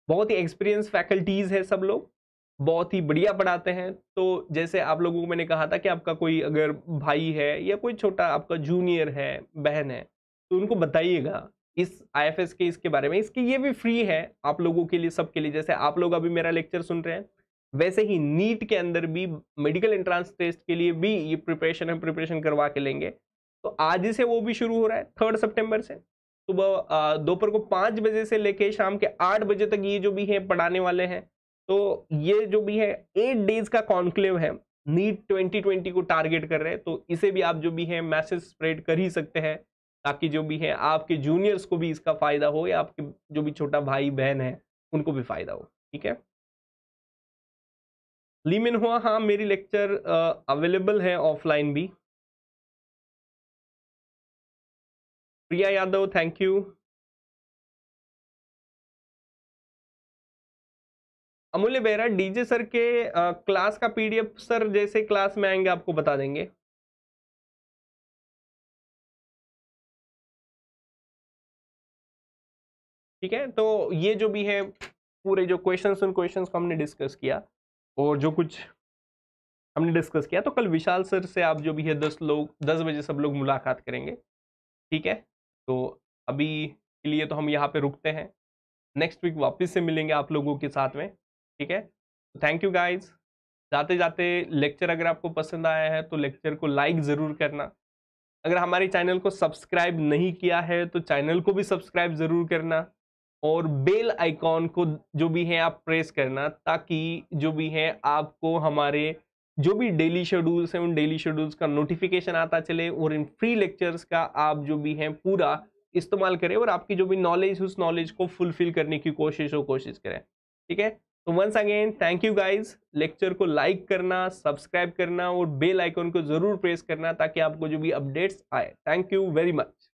बहुत ही एक्सपीरियंस फैकल्टीज़ है सब लोग बहुत ही बढ़िया पढ़ाते हैं तो जैसे आप लोगों को मैंने कहा था कि आपका कोई अगर भाई है या कोई छोटा आपका जूनियर है बहन है तो उनको बताइएगा इस आई के इसके बारे में इसकी ये भी फ्री है आप लोगों के लिए सबके लिए जैसे आप लोग अभी मेरा लेक्चर सुन रहे हैं वैसे ही नीट के अंदर भी मेडिकल एंट्रांस टेस्ट के लिए भी ये प्रिपरेशन है प्रिपरेशन करवा के लेंगे तो आज ही से वो भी शुरू हो रहा है थर्ड सितंबर से सुबह दोपहर को पाँच बजे से लेके शाम के आठ बजे तक ये जो भी है पढ़ाने वाले हैं तो ये जो भी है एट डेज का कॉन्क्लेव है नीट 2020 को टारगेट कर रहे हैं तो इसे भी आप जो भी है मैसेज स्प्रेड कर ही सकते हैं ताकि जो भी है आपके जूनियर्स को भी इसका फायदा हो या आपके जो भी छोटा भाई बहन है उनको भी फायदा हो ठीक है लीमिन हुआ हाँ मेरी लेक्चर अवेलेबल है ऑफलाइन भी प्रिया यादव थैंक यू अमूल्य बेहरा डीजे सर के आ, क्लास का पीडीएफ सर जैसे क्लास में आएंगे आपको बता देंगे ठीक है तो ये जो भी है पूरे जो क्वेश्चंस उन क्वेश्चंस को हमने डिस्कस किया और जो कुछ हमने डिस्कस किया तो कल विशाल सर से आप जो भी है दस लोग दस बजे सब लोग मुलाकात करेंगे ठीक है तो अभी के लिए तो हम यहाँ पे रुकते हैं नेक्स्ट वीक वापस से मिलेंगे आप लोगों के साथ में ठीक है थैंक यू गाइज जाते जाते लेक्चर अगर आपको पसंद आया है तो लेक्चर को लाइक ज़रूर करना अगर हमारे चैनल को सब्सक्राइब नहीं किया है तो चैनल को भी सब्सक्राइब ज़रूर करना और बेल आइकॉन को जो भी है आप प्रेस करना ताकि जो भी है आपको हमारे जो भी डेली शेड्यूल्स हैं उन डेली शेड्यूल्स का नोटिफिकेशन आता चले और इन फ्री लेक्चर्स का आप जो भी हैं पूरा इस्तेमाल करें और आपकी जो भी नॉलेज उस नॉलेज को फुलफिल करने की कोशिश हो कोशिश करें ठीक है तो once again thank you guys lecture को लाइक करना सब्सक्राइब करना और बेल आइकन को जरूर प्रेस करना ताकि आपको जो भी अपडेट्स आए थैंक यू वेरी मच